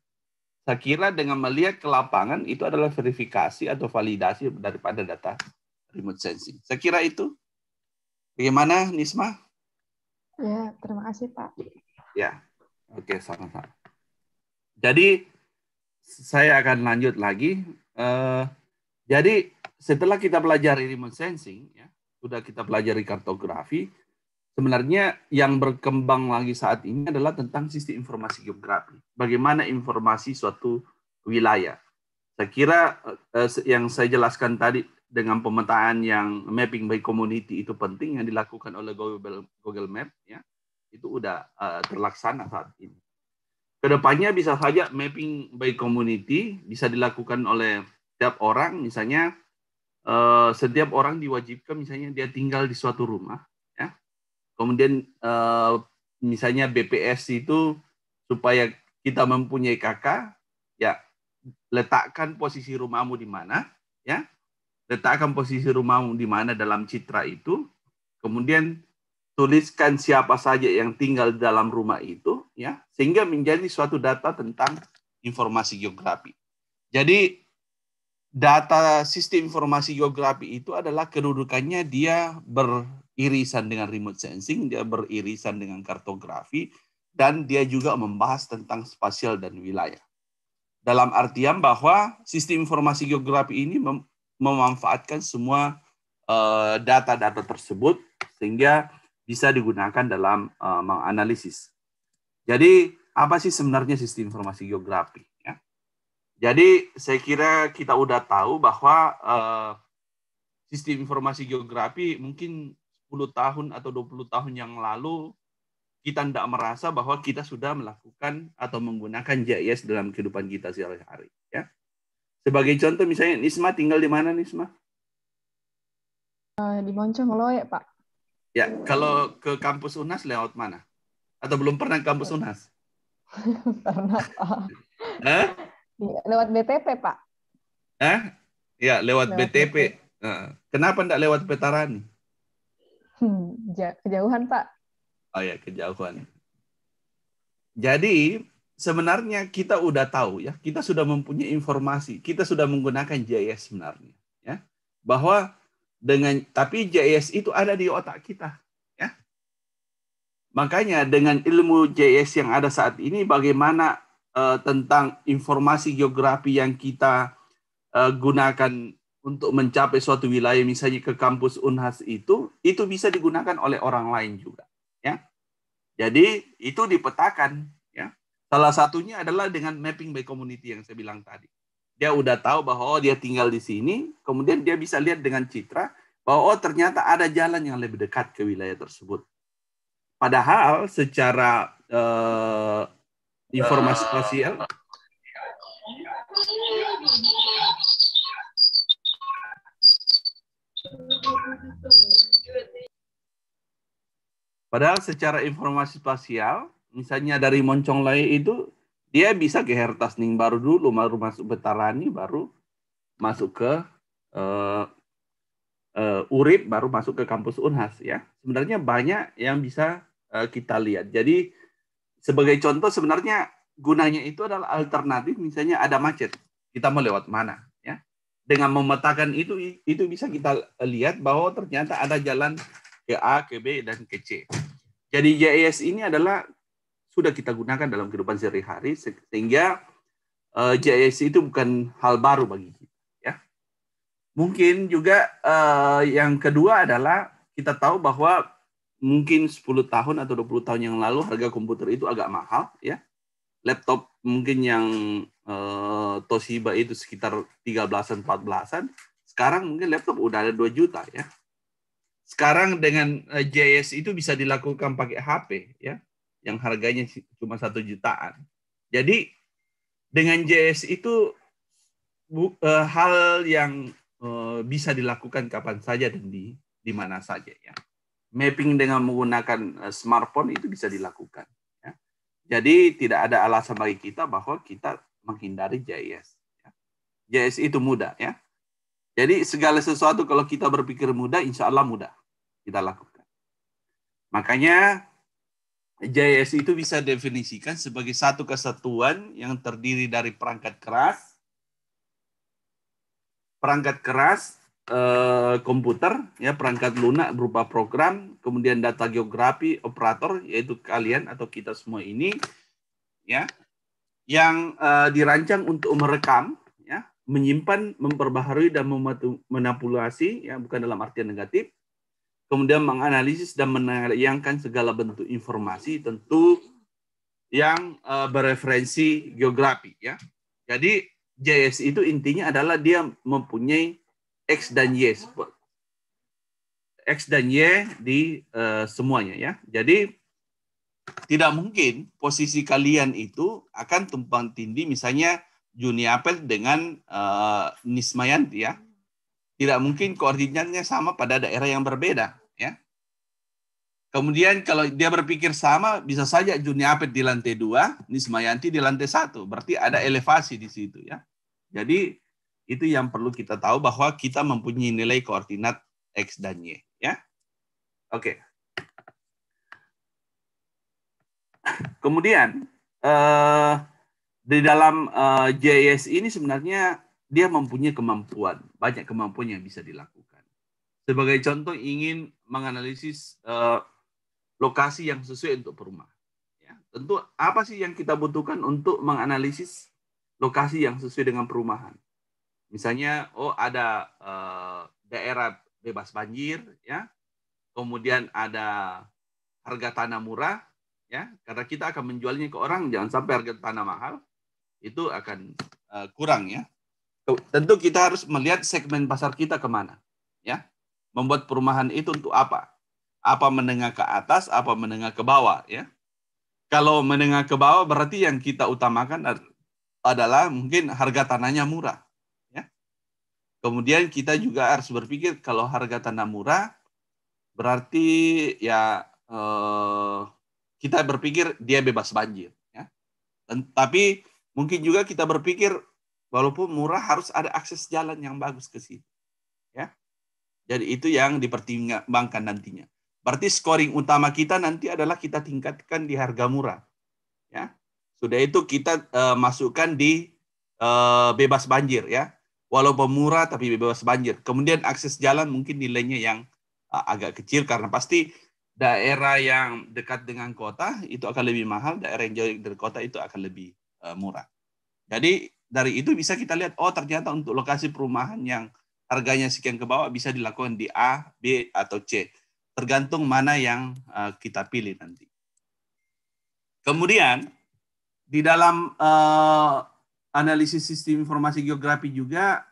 Saya kira dengan melihat ke lapangan itu adalah verifikasi atau validasi daripada data remote sensing. Saya kira itu Bagaimana Nisma? Ya, terima kasih Pak. Ya, oke sama-sama. Jadi saya akan lanjut lagi. Uh, jadi setelah kita pelajari remote sensing, ya, sudah kita pelajari kartografi, sebenarnya yang berkembang lagi saat ini adalah tentang sistem informasi geografi. Bagaimana informasi suatu wilayah. Saya kira uh, yang saya jelaskan tadi dengan pemetaan yang mapping by community itu penting yang dilakukan oleh Google Google Map ya itu udah uh, terlaksana saat ini. Kedepannya bisa saja mapping by community bisa dilakukan oleh setiap orang misalnya uh, setiap orang diwajibkan misalnya dia tinggal di suatu rumah ya kemudian uh, misalnya BPS itu supaya kita mempunyai KK ya letakkan posisi rumahmu di mana ya letakkan posisi rumahmu di mana dalam citra itu, kemudian tuliskan siapa saja yang tinggal di dalam rumah itu, ya, sehingga menjadi suatu data tentang informasi geografi. Jadi data sistem informasi geografi itu adalah kedudukannya dia beririsan dengan remote sensing, dia beririsan dengan kartografi, dan dia juga membahas tentang spasial dan wilayah. Dalam artian bahwa sistem informasi geografi ini memanfaatkan semua eh, data-data tersebut sehingga bisa digunakan dalam eh, menganalisis. Jadi apa sih sebenarnya sistem informasi geografi? Ya? Jadi saya kira kita udah tahu bahwa eh, sistem informasi geografi mungkin 10 tahun atau 20 tahun yang lalu kita tidak merasa bahwa kita sudah melakukan atau menggunakan GIS dalam kehidupan kita sehari-hari. Ya. Sebagai contoh misalnya Nisma tinggal di mana Nisma? Eh, di Moncong Loe, Pak. Ya, kalau ke kampus UNAS lewat mana? Atau belum pernah kampus UNAS? pernah, Pak. Hah? Lewat BTP, Pak. Hah? Ya, lewat, lewat BTP. BTP. kenapa enggak lewat Petarani? Hmm, kejauhan, Pak. Oh ya, kejauhan. Jadi, sebenarnya kita udah tahu ya, kita sudah mempunyai informasi, kita sudah menggunakan GIS sebenarnya ya. Bahwa dengan tapi GIS itu ada di otak kita ya. Makanya dengan ilmu GIS yang ada saat ini bagaimana uh, tentang informasi geografi yang kita uh, gunakan untuk mencapai suatu wilayah misalnya ke kampus Unhas itu itu bisa digunakan oleh orang lain juga ya. Jadi itu dipetakan Salah satunya adalah dengan mapping by community yang saya bilang tadi. Dia udah tahu bahwa oh, dia tinggal di sini, kemudian dia bisa lihat dengan citra bahwa oh ternyata ada jalan yang lebih dekat ke wilayah tersebut. Padahal secara eh, informasi spasial Padahal secara informasi spasial misalnya dari Moncong Lai itu dia bisa ke Hertasning baru dulu, baru masuk Betarani, baru masuk ke uh, eh, uh, eh, Urip, baru masuk ke kampus Unhas ya. Sebenarnya banyak yang bisa uh, kita lihat. Jadi sebagai contoh sebenarnya gunanya itu adalah alternatif misalnya ada macet, kita mau lewat mana ya. Dengan memetakan itu itu bisa kita lihat bahwa ternyata ada jalan ke A, ke B dan ke C. Jadi JIS ini adalah sudah kita gunakan dalam kehidupan sehari-hari sehingga uh, eh, JIS itu bukan hal baru bagi kita ya. Mungkin juga uh, yang kedua adalah kita tahu bahwa mungkin 10 tahun atau 20 tahun yang lalu harga komputer itu agak mahal ya. Laptop mungkin yang uh, Toshiba itu sekitar 13-an 14-an. Sekarang mungkin laptop udah ada 2 juta ya. Sekarang dengan JAS JS itu bisa dilakukan pakai HP ya yang harganya cuma satu jutaan. Jadi dengan JS itu bu, e, hal yang e, bisa dilakukan kapan saja dan di di mana saja ya. Mapping dengan menggunakan eh, smartphone itu bisa dilakukan. Ya. Jadi tidak ada alasan bagi kita bahwa kita menghindari JS. Ya. JS itu mudah ya. Jadi segala sesuatu kalau kita berpikir mudah, insya Allah mudah kita lakukan. Makanya JIS itu bisa definisikan sebagai satu kesatuan yang terdiri dari perangkat keras, perangkat keras eh, komputer, ya perangkat lunak berupa program, kemudian data geografi operator yaitu kalian atau kita semua ini, ya yang eh, dirancang untuk merekam, ya menyimpan, memperbaharui dan memanipulasi, ya bukan dalam artian negatif, kemudian menganalisis dan menayangkan segala bentuk informasi tentu yang uh, eh, bereferensi geografi ya. Jadi JS itu intinya adalah dia mempunyai X dan Y. X dan Y di uh, semuanya ya. Jadi tidak mungkin posisi kalian itu akan tumpang tindih misalnya Juniapel dengan uh, Nismayanti ya. Tidak mungkin koordinatnya sama pada daerah yang berbeda Kemudian kalau dia berpikir sama, bisa saja Juni Apet di lantai dua, Nismayanti di lantai satu. Berarti ada elevasi di situ ya. Jadi itu yang perlu kita tahu bahwa kita mempunyai nilai koordinat X dan Y. ya. Oke. Kemudian eh, di dalam eh, JS ini sebenarnya dia mempunyai kemampuan, banyak kemampuan yang bisa dilakukan. Sebagai contoh ingin menganalisis eh, lokasi yang sesuai untuk perumahan. Ya, tentu apa sih yang kita butuhkan untuk menganalisis lokasi yang sesuai dengan perumahan? Misalnya, oh ada eh, daerah bebas banjir, ya, kemudian ada harga tanah murah, ya, karena kita akan menjualnya ke orang, jangan sampai harga tanah mahal itu akan eh, kurang ya. Tentu kita harus melihat segmen pasar kita kemana, ya. Membuat perumahan itu untuk apa? apa menengah ke atas, apa menengah ke bawah ya. Kalau menengah ke bawah berarti yang kita utamakan adalah mungkin harga tanahnya murah ya. Kemudian kita juga harus berpikir kalau harga tanah murah berarti ya eh, kita berpikir dia bebas banjir ya. Tapi mungkin juga kita berpikir walaupun murah harus ada akses jalan yang bagus ke situ. Ya. Jadi itu yang dipertimbangkan nantinya. Berarti scoring utama kita nanti adalah kita tingkatkan di harga murah. Ya. Sudah itu kita uh, masukkan di uh, bebas banjir ya. walau murah tapi bebas banjir. Kemudian akses jalan mungkin nilainya yang uh, agak kecil karena pasti daerah yang dekat dengan kota itu akan lebih mahal, daerah yang jauh dari kota itu akan lebih uh, murah. Jadi dari itu bisa kita lihat oh ternyata untuk lokasi perumahan yang harganya sekian ke bawah bisa dilakukan di A, B atau C tergantung mana yang eh, kita pilih nanti. Kemudian di dalam uh, analisis sistem informasi geografi juga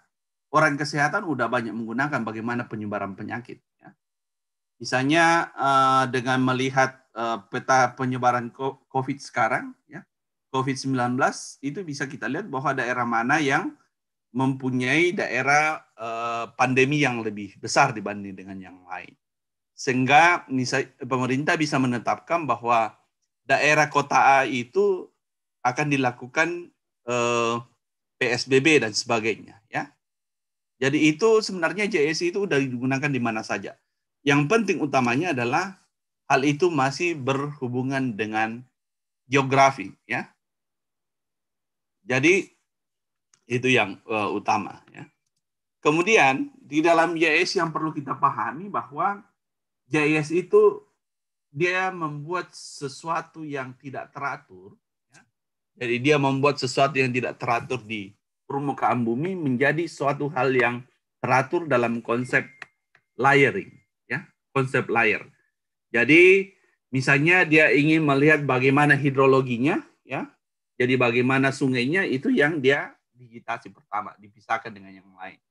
orang kesehatan udah banyak menggunakan bagaimana penyebaran penyakit. Ya. Misalnya uh, dengan melihat uh, peta penyebaran COVID sekarang, ya, COVID-19 itu bisa kita lihat bahwa daerah mana yang mempunyai daerah uh, pandemi yang lebih besar dibanding dengan yang lain. Sehingga misalnya, pemerintah bisa menetapkan bahwa daerah kota A itu akan dilakukan eh, PSBB dan sebagainya. Ya, jadi itu sebenarnya jsc itu sudah digunakan di mana saja. Yang penting utamanya adalah hal itu masih berhubungan dengan geografi, ya. Jadi itu yang uh, utama. Ya. Kemudian di dalam jsc yang perlu kita pahami bahwa JIS e itu dia membuat sesuatu yang tidak teratur. Ya. Jadi dia membuat sesuatu yang tidak teratur di permukaan bumi menjadi suatu hal yang teratur dalam konsep layering, ya, konsep layer. Jadi misalnya dia ingin melihat bagaimana hidrologinya, ya. Jadi bagaimana sungainya itu yang dia digitasi pertama, dipisahkan dengan yang lain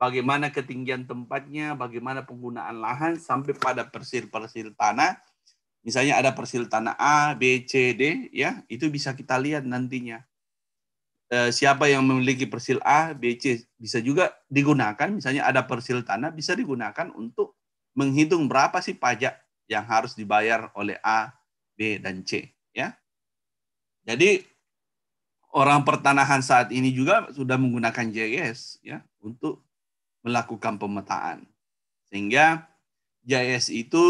bagaimana ketinggian tempatnya, bagaimana penggunaan lahan sampai pada persil-persil tanah. Misalnya ada persil tanah A, B, C, D, ya itu bisa kita lihat nantinya. Eh, siapa yang memiliki persil A, B, C bisa juga digunakan. Misalnya ada persil tanah bisa digunakan untuk menghitung berapa sih pajak yang harus dibayar oleh A, B, dan C. Ya, jadi orang pertanahan saat ini juga sudah menggunakan JS ya untuk melakukan pemetaan. Sehingga JS itu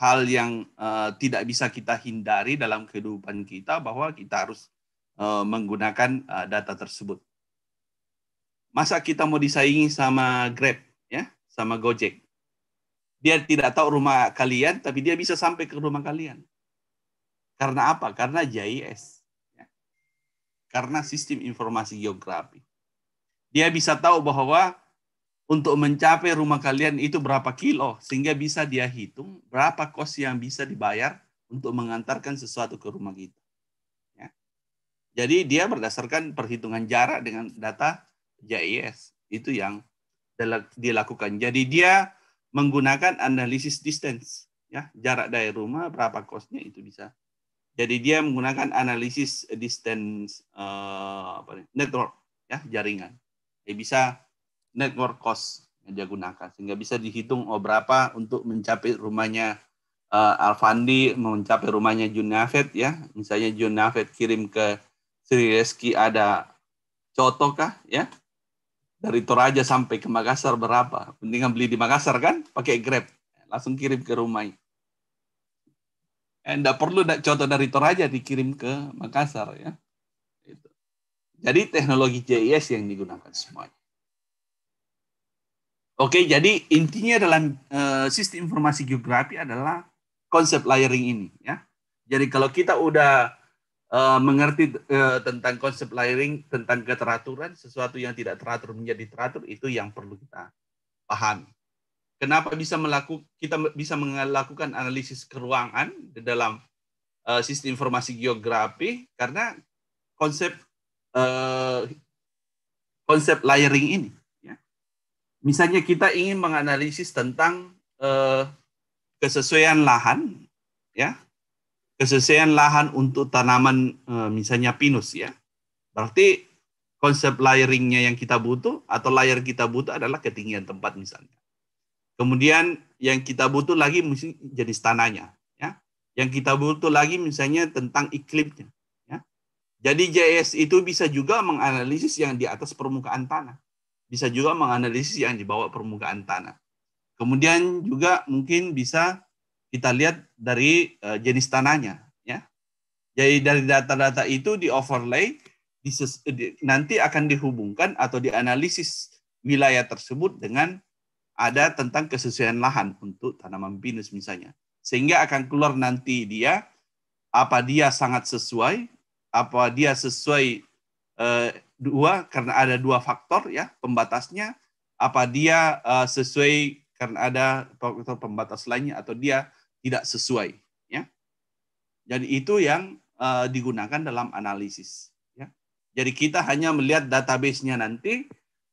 hal yang uh, tidak bisa kita hindari dalam kehidupan kita bahwa kita harus uh, menggunakan uh, data tersebut. Masa kita mau disaingi sama Grab ya, sama Gojek. Dia tidak tahu rumah kalian tapi dia bisa sampai ke rumah kalian. Karena apa? Karena JIS. Ya. Karena sistem informasi geografi. Dia bisa tahu bahwa untuk mencapai rumah kalian itu berapa kilo sehingga bisa dia hitung berapa kos yang bisa dibayar untuk mengantarkan sesuatu ke rumah kita. Ya. Jadi dia berdasarkan perhitungan jarak dengan data JIS itu yang dilakukan. Jadi dia menggunakan analisis distance ya jarak dari rumah berapa kosnya itu bisa. Jadi dia menggunakan analisis distance uh, apa ini, network ya jaringan. Dia bisa network cost yang dia gunakan sehingga bisa dihitung oh berapa untuk mencapai rumahnya uh, Alfandi mencapai rumahnya Junafet ya misalnya Junafet kirim ke Sri Reski ada coto kah ya dari Toraja sampai ke Makassar berapa mendingan beli di Makassar kan pakai Grab langsung kirim ke rumahnya eh, tidak perlu contoh dari Toraja dikirim ke Makassar ya. Jadi teknologi JIS yang digunakan semuanya. Oke, jadi intinya dalam eh, sistem informasi geografi adalah konsep layering ini, ya. Jadi kalau kita udah eh, mengerti eh, tentang konsep layering, tentang keteraturan, sesuatu yang tidak teratur menjadi teratur itu yang perlu kita pahami. Kenapa bisa melakukan kita bisa melakukan analisis keruangan di dalam sistem informasi geografi karena konsep konsep layering ini misalnya kita ingin menganalisis tentang eh, kesesuaian lahan, ya, kesesuaian lahan untuk tanaman eh, misalnya pinus, ya, berarti konsep layeringnya yang kita butuh atau layer kita butuh adalah ketinggian tempat misalnya. Kemudian yang kita butuh lagi mesti jenis tanahnya, ya. Yang kita butuh lagi misalnya tentang iklimnya, ya. Jadi JS itu bisa juga menganalisis yang di atas permukaan tanah bisa juga menganalisis yang dibawa permukaan tanah. Kemudian juga mungkin bisa kita lihat dari eh, jenis tanahnya, ya. Jadi dari data-data itu di overlay, nanti akan dihubungkan atau dianalisis wilayah tersebut dengan ada tentang kesesuaian lahan untuk tanaman pinus misalnya, sehingga akan keluar nanti dia apa dia sangat sesuai, apa dia sesuai eh, dua karena ada dua faktor ya pembatasnya apa dia uh, sesuai karena ada faktor pembatas lainnya atau dia tidak sesuai ya. Jadi itu yang uh, digunakan dalam analisis ya. Jadi kita hanya melihat databasenya nanti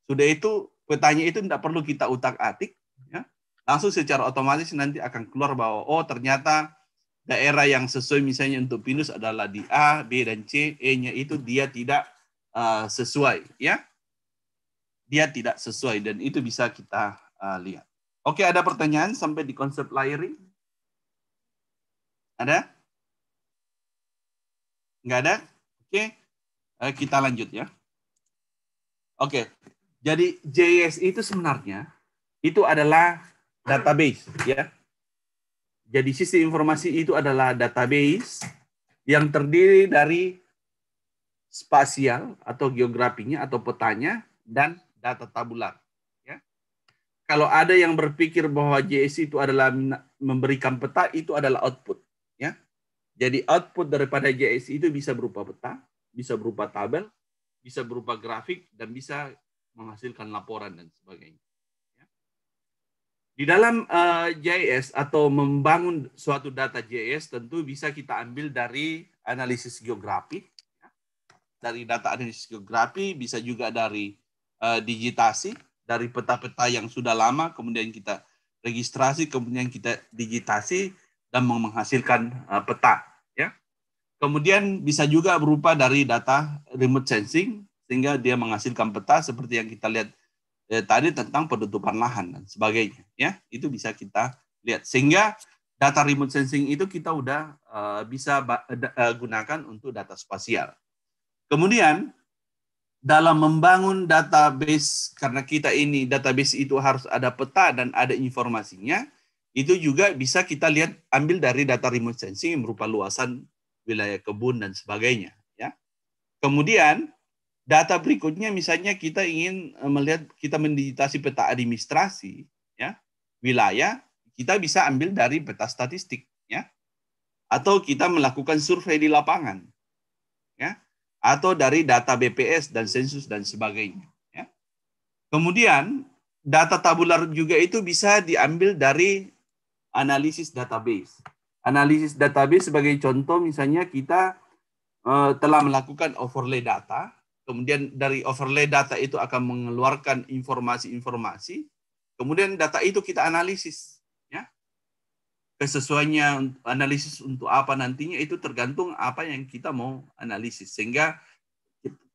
sudah itu petanya itu tidak perlu kita utak-atik ya. Langsung secara otomatis nanti akan keluar bahwa oh ternyata daerah yang sesuai misalnya untuk pinus adalah di A, B, dan C, E-nya itu dia tidak Uh, sesuai ya dia tidak sesuai dan itu bisa kita uh, lihat oke ada pertanyaan sampai di konsep layering ada nggak ada oke uh, kita lanjut ya oke jadi JS itu sebenarnya itu adalah database ya jadi sisi informasi itu adalah database yang terdiri dari spasial atau geografinya atau petanya dan data tabular. Ya. Kalau ada yang berpikir bahwa JSC itu adalah memberikan peta, itu adalah output. Ya. Jadi output daripada JSC itu bisa berupa peta, bisa berupa tabel, bisa berupa grafik, dan bisa menghasilkan laporan dan sebagainya. Ya. Di dalam uh, eh, JS atau membangun suatu data JS tentu bisa kita ambil dari analisis geografi, dari data analisis geografi, bisa juga dari uh, digitasi, dari peta-peta yang sudah lama, kemudian kita registrasi, kemudian kita digitasi dan menghasilkan uh, peta. Ya. Kemudian bisa juga berupa dari data remote sensing, sehingga dia menghasilkan peta seperti yang kita lihat eh, tadi tentang penutupan lahan dan sebagainya ya itu bisa kita lihat sehingga data remote sensing itu kita udah uh, bisa uh, gunakan untuk data spasial Kemudian dalam membangun database karena kita ini database itu harus ada peta dan ada informasinya itu juga bisa kita lihat ambil dari data remote sensing yang berupa luasan wilayah kebun dan sebagainya ya kemudian data berikutnya misalnya kita ingin eh, melihat kita mendigitasi peta administrasi ya wilayah kita bisa ambil dari peta statistik ya atau kita melakukan survei di lapangan atau dari data BPS dan sensus dan sebagainya. Ya. Kemudian data tabular juga itu bisa diambil dari analisis database. Analisis database sebagai contoh misalnya kita eh, telah melakukan overlay data, kemudian dari overlay data itu akan mengeluarkan informasi-informasi, kemudian data itu kita analisis kesesuaiannya analisis untuk apa nantinya itu tergantung apa yang kita mau analisis sehingga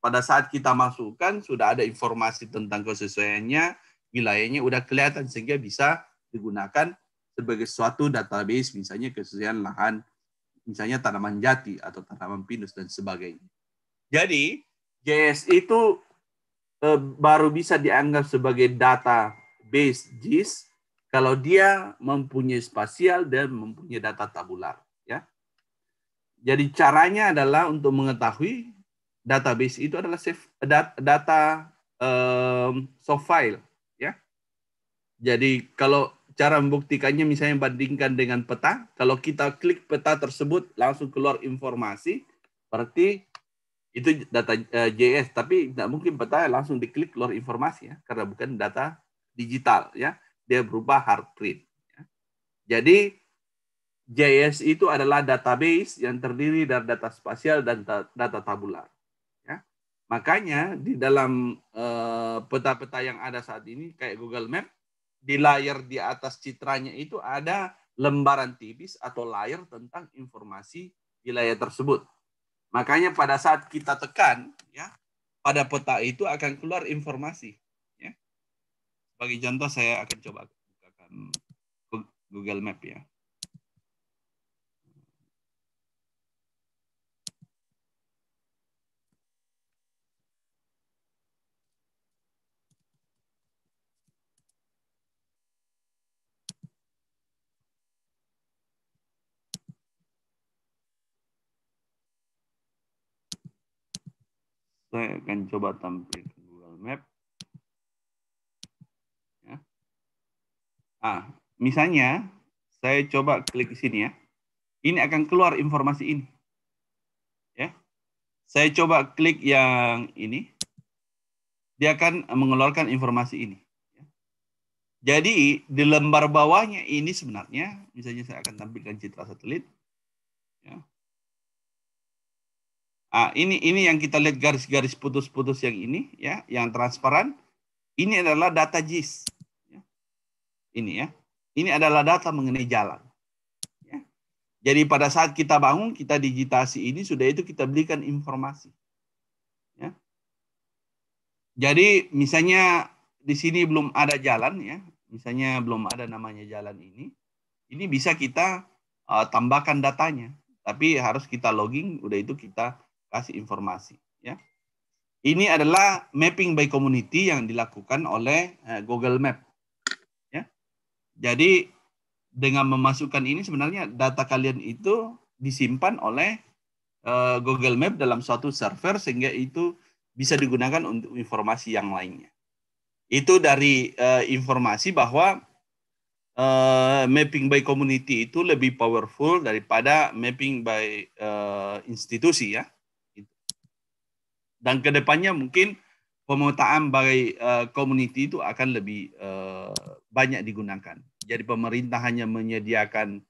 pada saat kita masukkan sudah ada informasi tentang kesesuaiannya wilayahnya udah kelihatan sehingga bisa digunakan sebagai suatu database misalnya kesesuaian lahan misalnya tanaman jati atau tanaman pinus dan sebagainya jadi JS itu eh, baru bisa dianggap sebagai database GIS kalau dia mempunyai spasial dan mempunyai data tabular ya. Jadi caranya adalah untuk mengetahui database itu adalah save, data, data um, soft file ya. Jadi kalau cara membuktikannya misalnya bandingkan dengan peta, kalau kita klik peta tersebut langsung keluar informasi berarti itu data uh, JS tapi tidak mungkin peta langsung diklik keluar informasi ya karena bukan data digital ya dia berubah hard rate. Ya. Jadi JS itu adalah database yang terdiri dari data spasial dan data tabular. Ya. Makanya di dalam eh, peta-peta yang ada saat ini kayak Google Map, di layar di atas citranya itu ada lembaran tipis atau layar tentang informasi wilayah tersebut. Makanya pada saat kita tekan, ya, pada peta itu akan keluar informasi. Bagi contoh saya akan coba bukakan Google Map ya. saya akan coba tampilkan. Ah, misalnya saya coba klik di sini ya. Ini akan keluar informasi ini. Ya. Saya coba klik yang ini. Dia akan mengeluarkan informasi ini. Ya. Jadi di lembar bawahnya ini sebenarnya, misalnya saya akan tampilkan citra satelit. Ya. Ah, ini ini yang kita lihat garis-garis putus-putus yang ini, ya, yang transparan. Ini adalah data GIS. Ini ya. Ini adalah data mengenai jalan. Ya. Jadi pada saat kita bangun, kita digitasi ini, sudah itu kita belikan informasi. Ya. Jadi misalnya di sini belum ada jalan ya, misalnya belum ada namanya jalan ini, ini bisa kita uh, tambahkan datanya, tapi harus kita logging, udah itu kita kasih informasi. Ya, ini adalah mapping by community yang dilakukan oleh uh, Google Map. Jadi dengan memasukkan ini sebenarnya data kalian itu disimpan oleh eh, Google Map dalam suatu server sehingga itu bisa digunakan untuk informasi yang lainnya. Itu dari uh, informasi bahwa uh, mapping by community itu lebih powerful daripada mapping by uh, institusi ya. Dan kedepannya mungkin pemetaan by uh, community itu akan lebih uh, banyak digunakan. Jadi pemerintah hanya menyediakan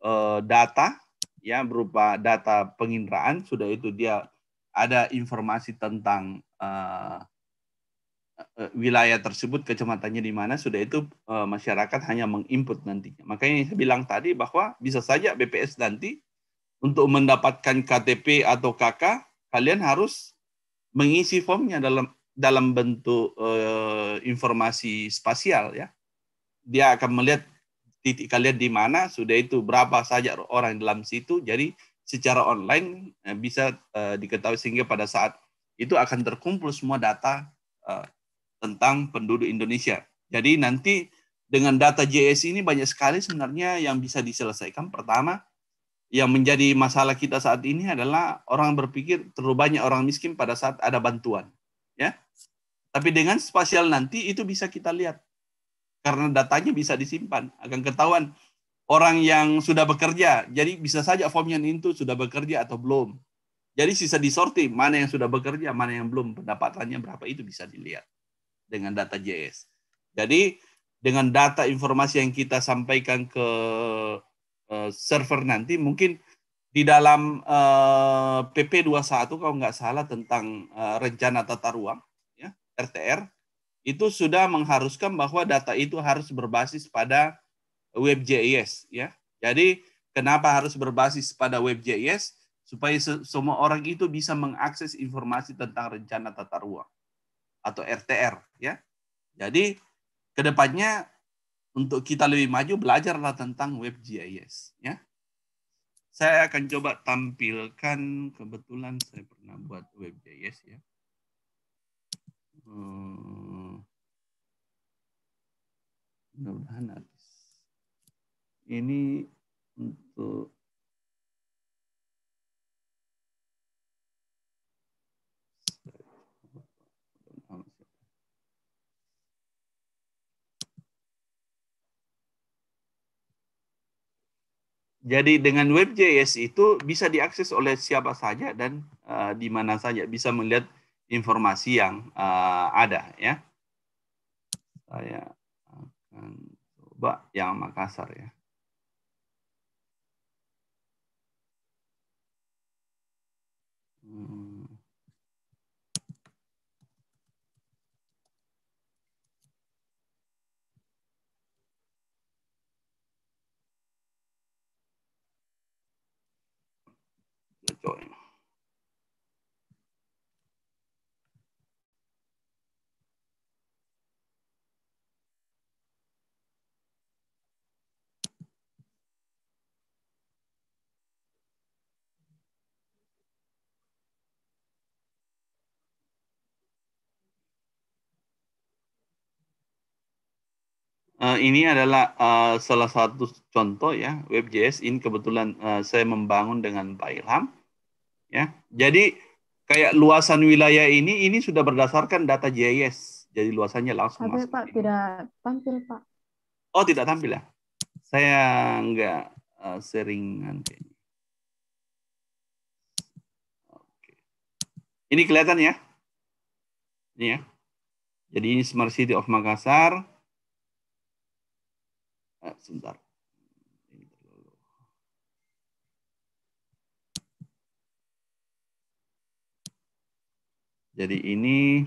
uh, data ya berupa data penginderaan sudah itu dia ada informasi tentang uh, wilayah tersebut kecamatannya di mana sudah itu uh, masyarakat hanya menginput nantinya. Makanya saya bilang tadi bahwa bisa saja BPS nanti untuk mendapatkan KTP atau KK kalian harus mengisi formnya dalam dalam bentuk uh, informasi spasial ya dia akan melihat titik kalian di mana, sudah itu berapa saja orang dalam situ. Jadi secara online eh, bisa eh, diketahui sehingga pada saat itu akan terkumpul semua data eh, tentang penduduk Indonesia. Jadi nanti dengan data JS ini banyak sekali sebenarnya yang bisa diselesaikan. Pertama, yang menjadi masalah kita saat ini adalah orang berpikir terlalu banyak orang miskin pada saat ada bantuan, ya. Tapi dengan spasial nanti itu bisa kita lihat karena datanya bisa disimpan akan ketahuan orang yang sudah bekerja jadi bisa saja formnya itu sudah bekerja atau belum jadi sisa disortir mana yang sudah bekerja mana yang belum pendapatannya berapa itu bisa dilihat dengan data JS jadi dengan data informasi yang kita sampaikan ke server nanti mungkin di dalam PP eh, 21 kalau nggak salah tentang eh, rencana tata ruang ya RTR itu sudah mengharuskan bahwa data itu harus berbasis pada WebJS ya. Jadi kenapa harus berbasis pada WebJS? Supaya semua orang itu bisa mengakses informasi tentang rencana tata ruang atau RTR ya. Jadi kedepannya untuk kita lebih maju belajarlah tentang WebJS ya. Saya akan coba tampilkan kebetulan saya pernah buat WebJS ya. Hmm. Mudah-mudahan habis. Ini untuk Jadi dengan WebJS itu bisa diakses oleh siapa saja dan uh, di mana saja. Bisa melihat informasi yang uh, ada ya. Saya akan coba yang Makassar ya. Hmm. Eh, ini adalah uh, salah satu contoh ya WebJS ini kebetulan uh, saya membangun dengan Pak Ilham ya. Jadi kayak luasan wilayah ini ini sudah berdasarkan data JIS. Jadi luasannya langsung Tapi, masuk. Pak tidak tampil Pak. Oh, tidak tampil ya. Saya enggak uh, sering nanti Oke. Ini kelihatan ya. Ini ya. Jadi ini Smart City of Makassar Ah, sebentar. Jadi ini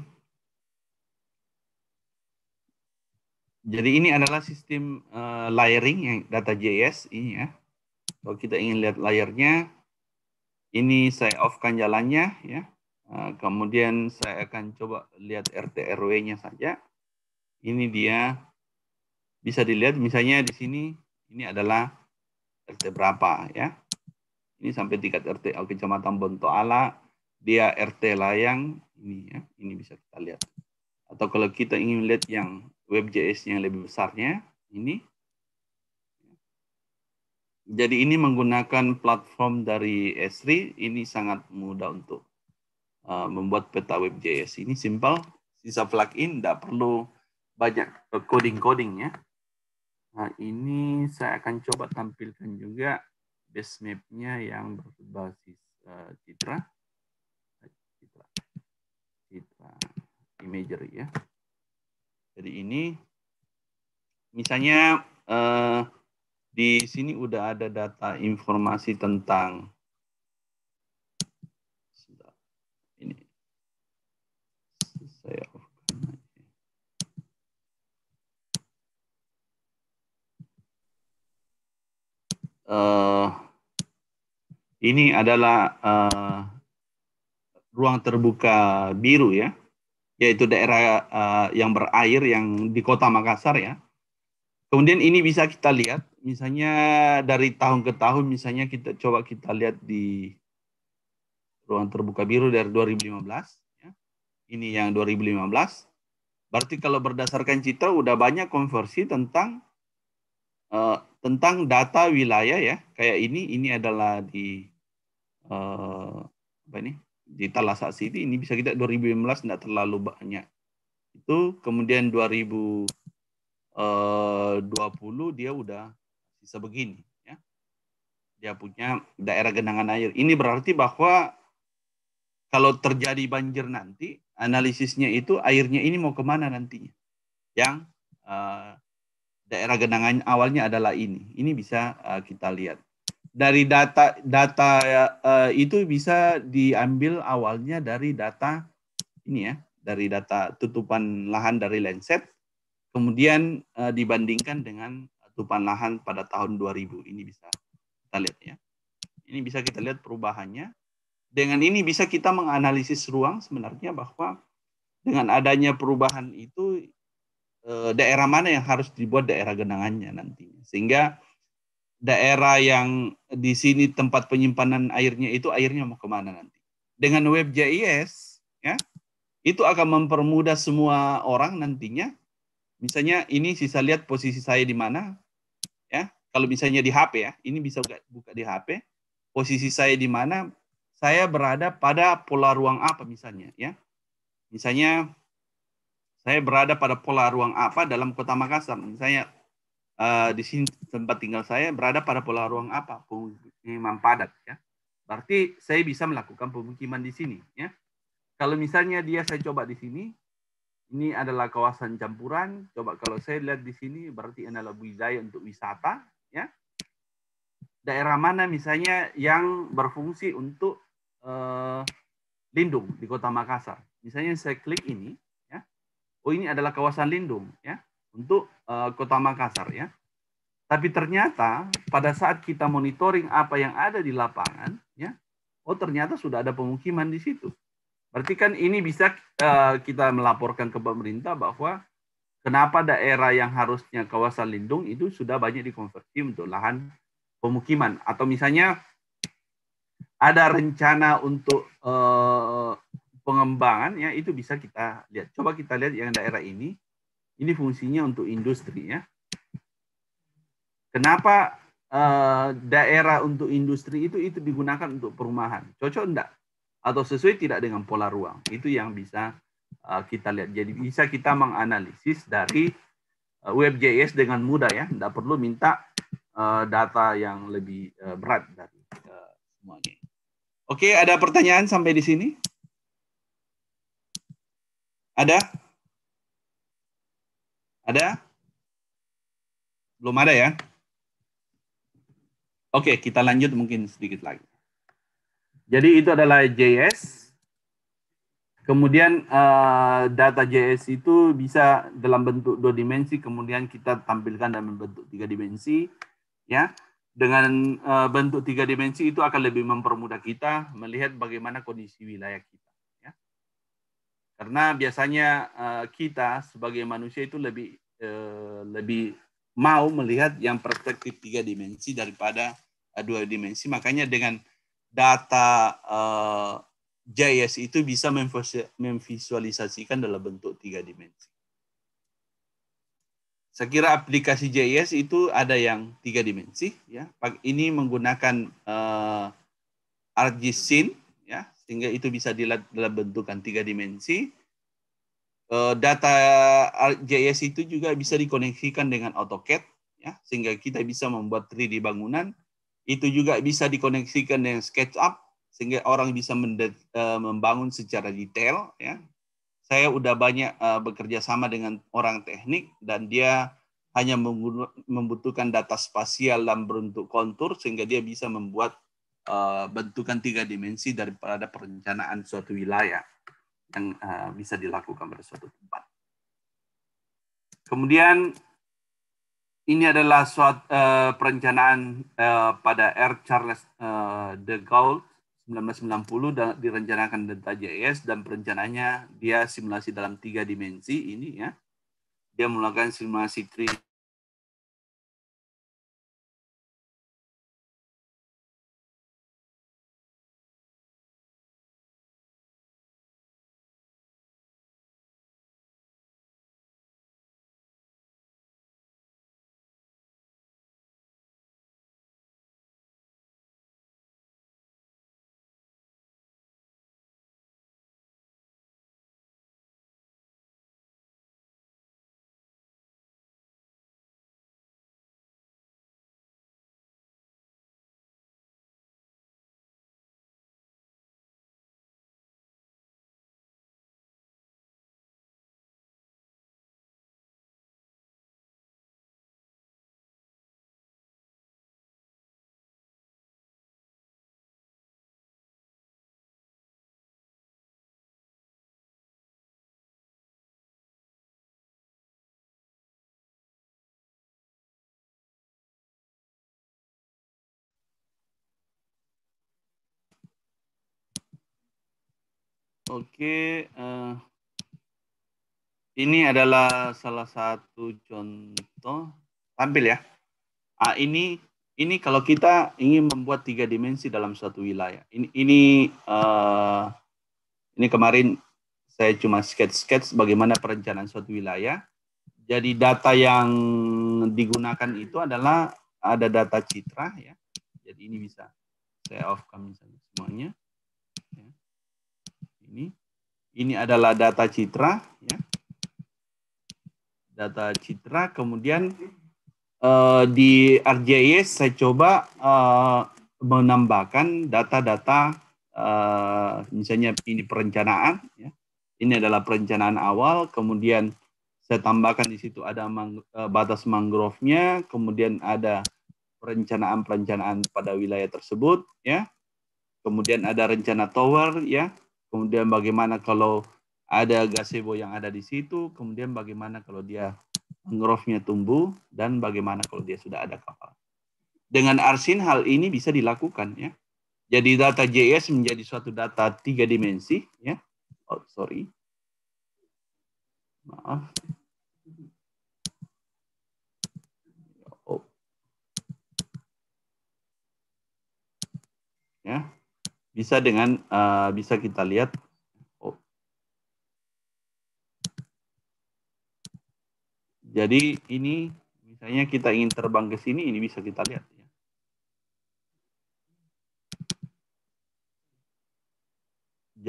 jadi ini adalah sistem uh, layering yang data JS ini ya. Kalau kita ingin lihat layarnya ini saya off-kan jalannya ya. Uh, kemudian saya akan coba lihat RT RW-nya saja. Ini dia bisa dilihat misalnya di sini ini adalah RT berapa ya. Ini sampai tingkat RT Kecamatan Bontoala, dia RT layang ini ya, ini bisa kita lihat. Atau kalau kita ingin lihat yang web JS yang lebih besarnya ini. Jadi ini menggunakan platform dari Esri, ini sangat mudah untuk uh, membuat peta web JS. Ini simple, sisa plugin, tidak perlu banyak coding-coding ya. Nah, ini saya akan coba tampilkan juga base map-nya yang berbasis uh, eh, citra. citra. Citra imagery ya. Jadi ini misalnya uh, di sini udah ada data informasi tentang ini. Saya uh, ini adalah uh, ruang terbuka biru ya, yaitu daerah uh, yang berair yang di kota Makassar ya. Kemudian ini bisa kita lihat, misalnya dari tahun ke tahun, misalnya kita coba kita lihat di ruang terbuka biru dari 2015, ya. ini yang 2015. Berarti kalau berdasarkan citra udah banyak konversi tentang tentang data wilayah ya kayak ini ini adalah di uh, apa ini di Talasa City ini bisa kita 2015 tidak terlalu banyak itu kemudian 2020 eh, dia udah bisa begini ya dia punya daerah genangan air ini berarti bahwa kalau terjadi banjir nanti analisisnya itu airnya ini mau kemana nantinya yang uh, daerah genangan awalnya adalah ini. Ini bisa uh, kita lihat. Dari data data uh, itu bisa diambil awalnya dari data ini ya, dari data tutupan lahan dari Landsat, kemudian uh, dibandingkan dengan tutupan lahan pada tahun 2000. Ini bisa kita lihat ya. Ini bisa kita lihat perubahannya. Dengan ini bisa kita menganalisis ruang sebenarnya bahwa dengan adanya perubahan itu Eh, daerah mana yang harus dibuat daerah genangannya nantinya. Sehingga daerah yang di sini tempat penyimpanan airnya itu airnya mau kemana nanti. Dengan web JIS, ya, itu akan mempermudah semua orang nantinya. Misalnya ini sisa lihat posisi saya di mana, ya. Kalau misalnya di HP ya, ini bisa buka di HP. Posisi saya di mana, saya berada pada pola ruang apa misalnya, ya. Misalnya saya berada pada pola ruang apa dalam kota Makassar. Misalnya uh, di sini tempat tinggal saya berada pada pola ruang apa pemukiman padat ya. Berarti saya bisa melakukan pemukiman di sini ya. Kalau misalnya dia saya coba di sini, ini adalah kawasan campuran. Coba kalau saya lihat di sini berarti adalah budaya untuk wisata ya. Daerah mana misalnya yang berfungsi untuk uh, lindung di kota Makassar. Misalnya saya klik ini, oh ini adalah kawasan lindung ya untuk uh, Kota Makassar ya. Tapi ternyata pada saat kita monitoring apa yang ada di lapangan ya, oh ternyata sudah ada pemukiman di situ. Berarti kan ini bisa uh, kita melaporkan ke pemerintah bahwa kenapa daerah yang harusnya kawasan lindung itu sudah banyak dikonversi untuk lahan pemukiman atau misalnya ada rencana untuk uh, pengembangan ya itu bisa kita lihat. Coba kita lihat yang daerah ini. Ini fungsinya untuk industri ya. Kenapa eh, daerah untuk industri itu itu digunakan untuk perumahan? Cocok enggak? Atau sesuai tidak dengan pola ruang? Itu yang bisa eh, kita lihat. Jadi bisa kita menganalisis dari eh, WebJS dengan mudah ya. Enggak perlu minta eh, data yang lebih eh, berat dari eh, semuanya. Oke, ada pertanyaan sampai di sini? Ada? Ada? Belum ada ya? Oke, kita lanjut mungkin sedikit lagi. Jadi itu adalah JS. Kemudian uh, data JS itu bisa dalam bentuk dua dimensi, kemudian kita tampilkan dalam bentuk tiga dimensi. Ya, dengan uh, bentuk tiga dimensi itu akan lebih mempermudah kita melihat bagaimana kondisi wilayah kita. Karena biasanya eh, kita sebagai manusia itu lebih eh, lebih mau melihat yang perspektif tiga dimensi daripada eh, dua dimensi. Makanya dengan data JS itu bisa memvisualisasikan dalam bentuk tiga dimensi. Saya kira aplikasi JS itu ada yang tiga dimensi. Ya, ini menggunakan uh, Scene sehingga itu bisa dilihat dalam bentukan tiga dimensi. Eh, data JS itu juga bisa dikoneksikan dengan AutoCAD, ya, sehingga kita bisa membuat 3D bangunan. Itu juga bisa dikoneksikan dengan SketchUp, sehingga orang bisa eh, membangun secara detail. Ya. Saya udah banyak eh, bekerja sama dengan orang teknik, dan dia hanya membutuhkan data spasial dalam bentuk kontur, sehingga dia bisa membuat Eh, bentukan tiga dimensi daripada perencanaan suatu wilayah yang uh, bisa dilakukan pada suatu tempat. Kemudian ini adalah suatu uh, eh, perencanaan uh, pada R. Charles uh, de Gaulle 1990 dan direncanakan Denta JS dan perencanaannya dia simulasi dalam tiga dimensi ini ya. Dia melakukan simulasi 3 Oke, uh, ini adalah salah satu contoh tampil ya. Uh, ini ini kalau kita ingin membuat tiga dimensi dalam suatu wilayah. Ini ini uh, ini kemarin saya cuma sketch-sketch bagaimana perencanaan suatu wilayah. Jadi data yang digunakan itu adalah ada data citra ya. Jadi ini bisa saya off kami misalnya semuanya ini. Ini adalah data citra, ya. data citra. Kemudian eh, di RJS saya coba eh, menambahkan data-data eh, misalnya ini perencanaan, ya. ini adalah perencanaan awal. Kemudian saya tambahkan di situ ada mang, eh, batas mangrove-nya, kemudian ada perencanaan-perencanaan pada wilayah tersebut, ya kemudian ada rencana tower ya kemudian bagaimana kalau ada gazebo yang ada di situ, kemudian bagaimana kalau dia mangrove-nya tumbuh dan bagaimana kalau dia sudah ada kapal. Dengan arsin hal ini bisa dilakukan ya. Jadi data JS menjadi suatu data tiga dimensi ya. Oh, sorry. Maaf. Ya. Oh. ya bisa dengan uh, bisa kita lihat oh. jadi ini misalnya kita ingin terbang ke sini ini bisa kita lihat ya.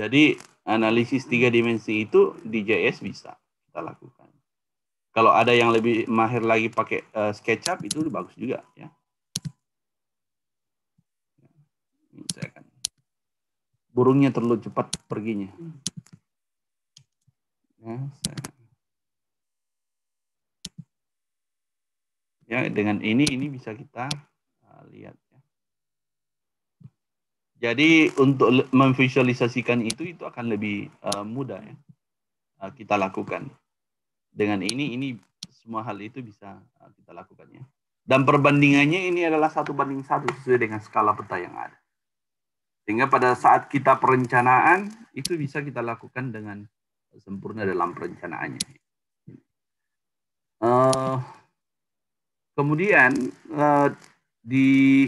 jadi analisis tiga dimensi itu di JS bisa kita lakukan kalau ada yang lebih mahir lagi pakai uh, SketchUp itu bagus juga ya burungnya terlalu cepat perginya. Ya, saya. ya dengan ini ini bisa kita uh, lihat. Ya. Jadi untuk memvisualisasikan itu itu akan lebih uh, mudah ya uh, kita lakukan. Dengan ini ini semua hal itu bisa uh, kita lakukannya. Dan perbandingannya ini adalah satu banding satu sesuai dengan skala peta yang ada. Sehingga pada saat kita perencanaan, itu bisa kita lakukan dengan sempurna dalam perencanaannya. Eh, kemudian eh, di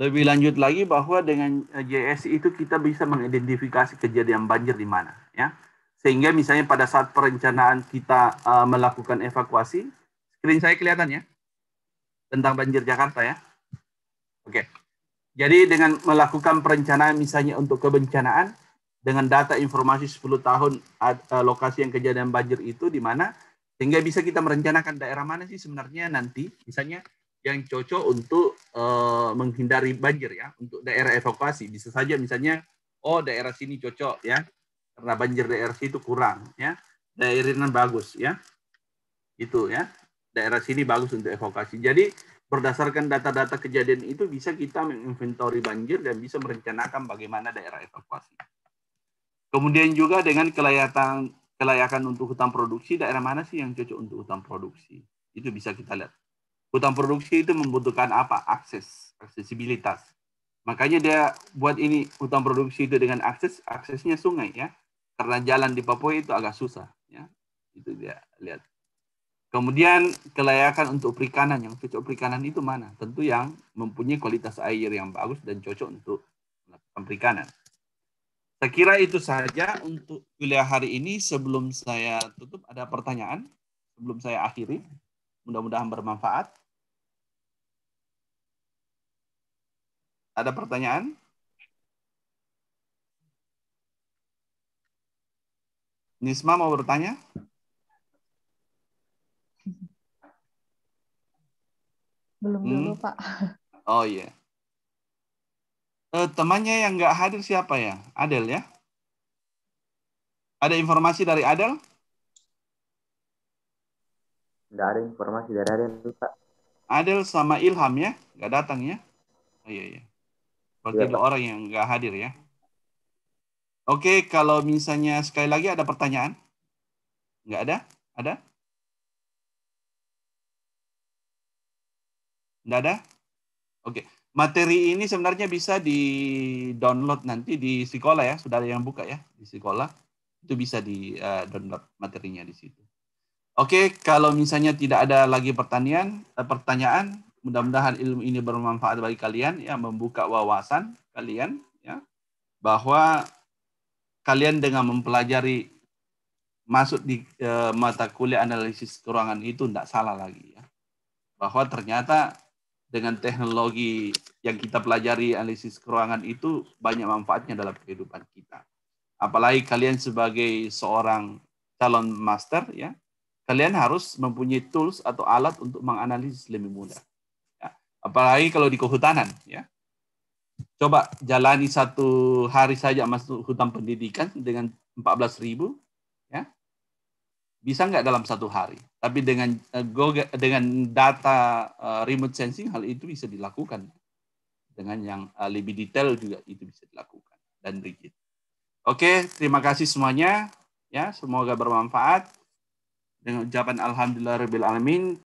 Lebih lanjut lagi bahwa dengan eh, JSI itu kita bisa mengidentifikasi kejadian banjir di mana, ya. Sehingga misalnya pada saat perencanaan kita uh, melakukan evakuasi, screen saya kelihatan ya tentang banjir Jakarta ya. Oke. Jadi dengan melakukan perencanaan misalnya untuk kebencanaan dengan data informasi 10 tahun uh, lokasi yang kejadian banjir itu di mana sehingga bisa kita merencanakan daerah mana sih sebenarnya nanti misalnya yang cocok untuk uh, menghindari banjir ya, untuk daerah evakuasi. Bisa saja misalnya, oh daerah sini cocok ya, karena banjir daerah situ kurang ya, daerah ini bagus ya, itu ya, daerah sini bagus untuk evakuasi. Jadi berdasarkan data-data kejadian itu bisa kita menginventori banjir dan bisa merencanakan bagaimana daerah evakuasi. Kemudian juga dengan kelayakan kelayakan untuk hutan produksi, daerah mana sih yang cocok untuk hutan produksi? Itu bisa kita lihat. Hutan produksi itu membutuhkan apa? Akses, aksesibilitas. Makanya dia buat ini hutan produksi itu dengan akses, aksesnya sungai ya. Karena jalan di Papua itu agak susah ya. Itu dia lihat. Kemudian kelayakan untuk perikanan, yang cocok perikanan itu mana? Tentu yang mempunyai kualitas air yang bagus dan cocok untuk melakukan perikanan. Saya kira itu saja untuk kuliah hari ini. Sebelum saya tutup, ada pertanyaan? Sebelum saya akhiri, mudah-mudahan bermanfaat. Ada pertanyaan? Nisma mau bertanya? Belum hmm. dulu, Pak. Oh iya. Yeah. Uh, temannya yang nggak hadir siapa ya? Adel ya? Ada informasi dari Adel? Nggak ada informasi dari Adel, Pak. Adel sama Ilham ya? Nggak datang ya? Oh iya, iya. Kalau tidak ya. ada orang yang nggak hadir ya. Oke, kalau misalnya sekali lagi ada pertanyaan? Nggak ada? Ada? Nggak ada? Oke. Materi ini sebenarnya bisa di-download nanti di sekolah ya. Sudah ada yang buka ya di sekolah Itu bisa di-download eh, materinya di situ. Oke, kalau misalnya tidak ada lagi eh, pertanyaan, pertanyaan Mudah-mudahan ilmu ini bermanfaat bagi kalian, ya membuka wawasan kalian, ya bahwa kalian dengan mempelajari masuk di e, mata kuliah analisis keuangan itu tidak salah lagi, ya bahwa ternyata dengan teknologi yang kita pelajari analisis keuangan itu banyak manfaatnya dalam kehidupan kita. Apalagi kalian sebagai seorang calon master ya, kalian harus mempunyai tools atau alat untuk menganalisis lebih mudah. Apalagi kalau di kehutanan, ya. Coba jalani satu hari saja masuk hutan pendidikan dengan 14 ribu, ya. Bisa nggak dalam satu hari? Tapi dengan eh, dengan data eh, remote sensing hal itu bisa dilakukan. Dengan yang eh, lebih detail juga itu bisa dilakukan dan rigid. Oke, terima kasih semuanya. Ya, semoga bermanfaat. Dengan ucapan alhamdulillah alamin,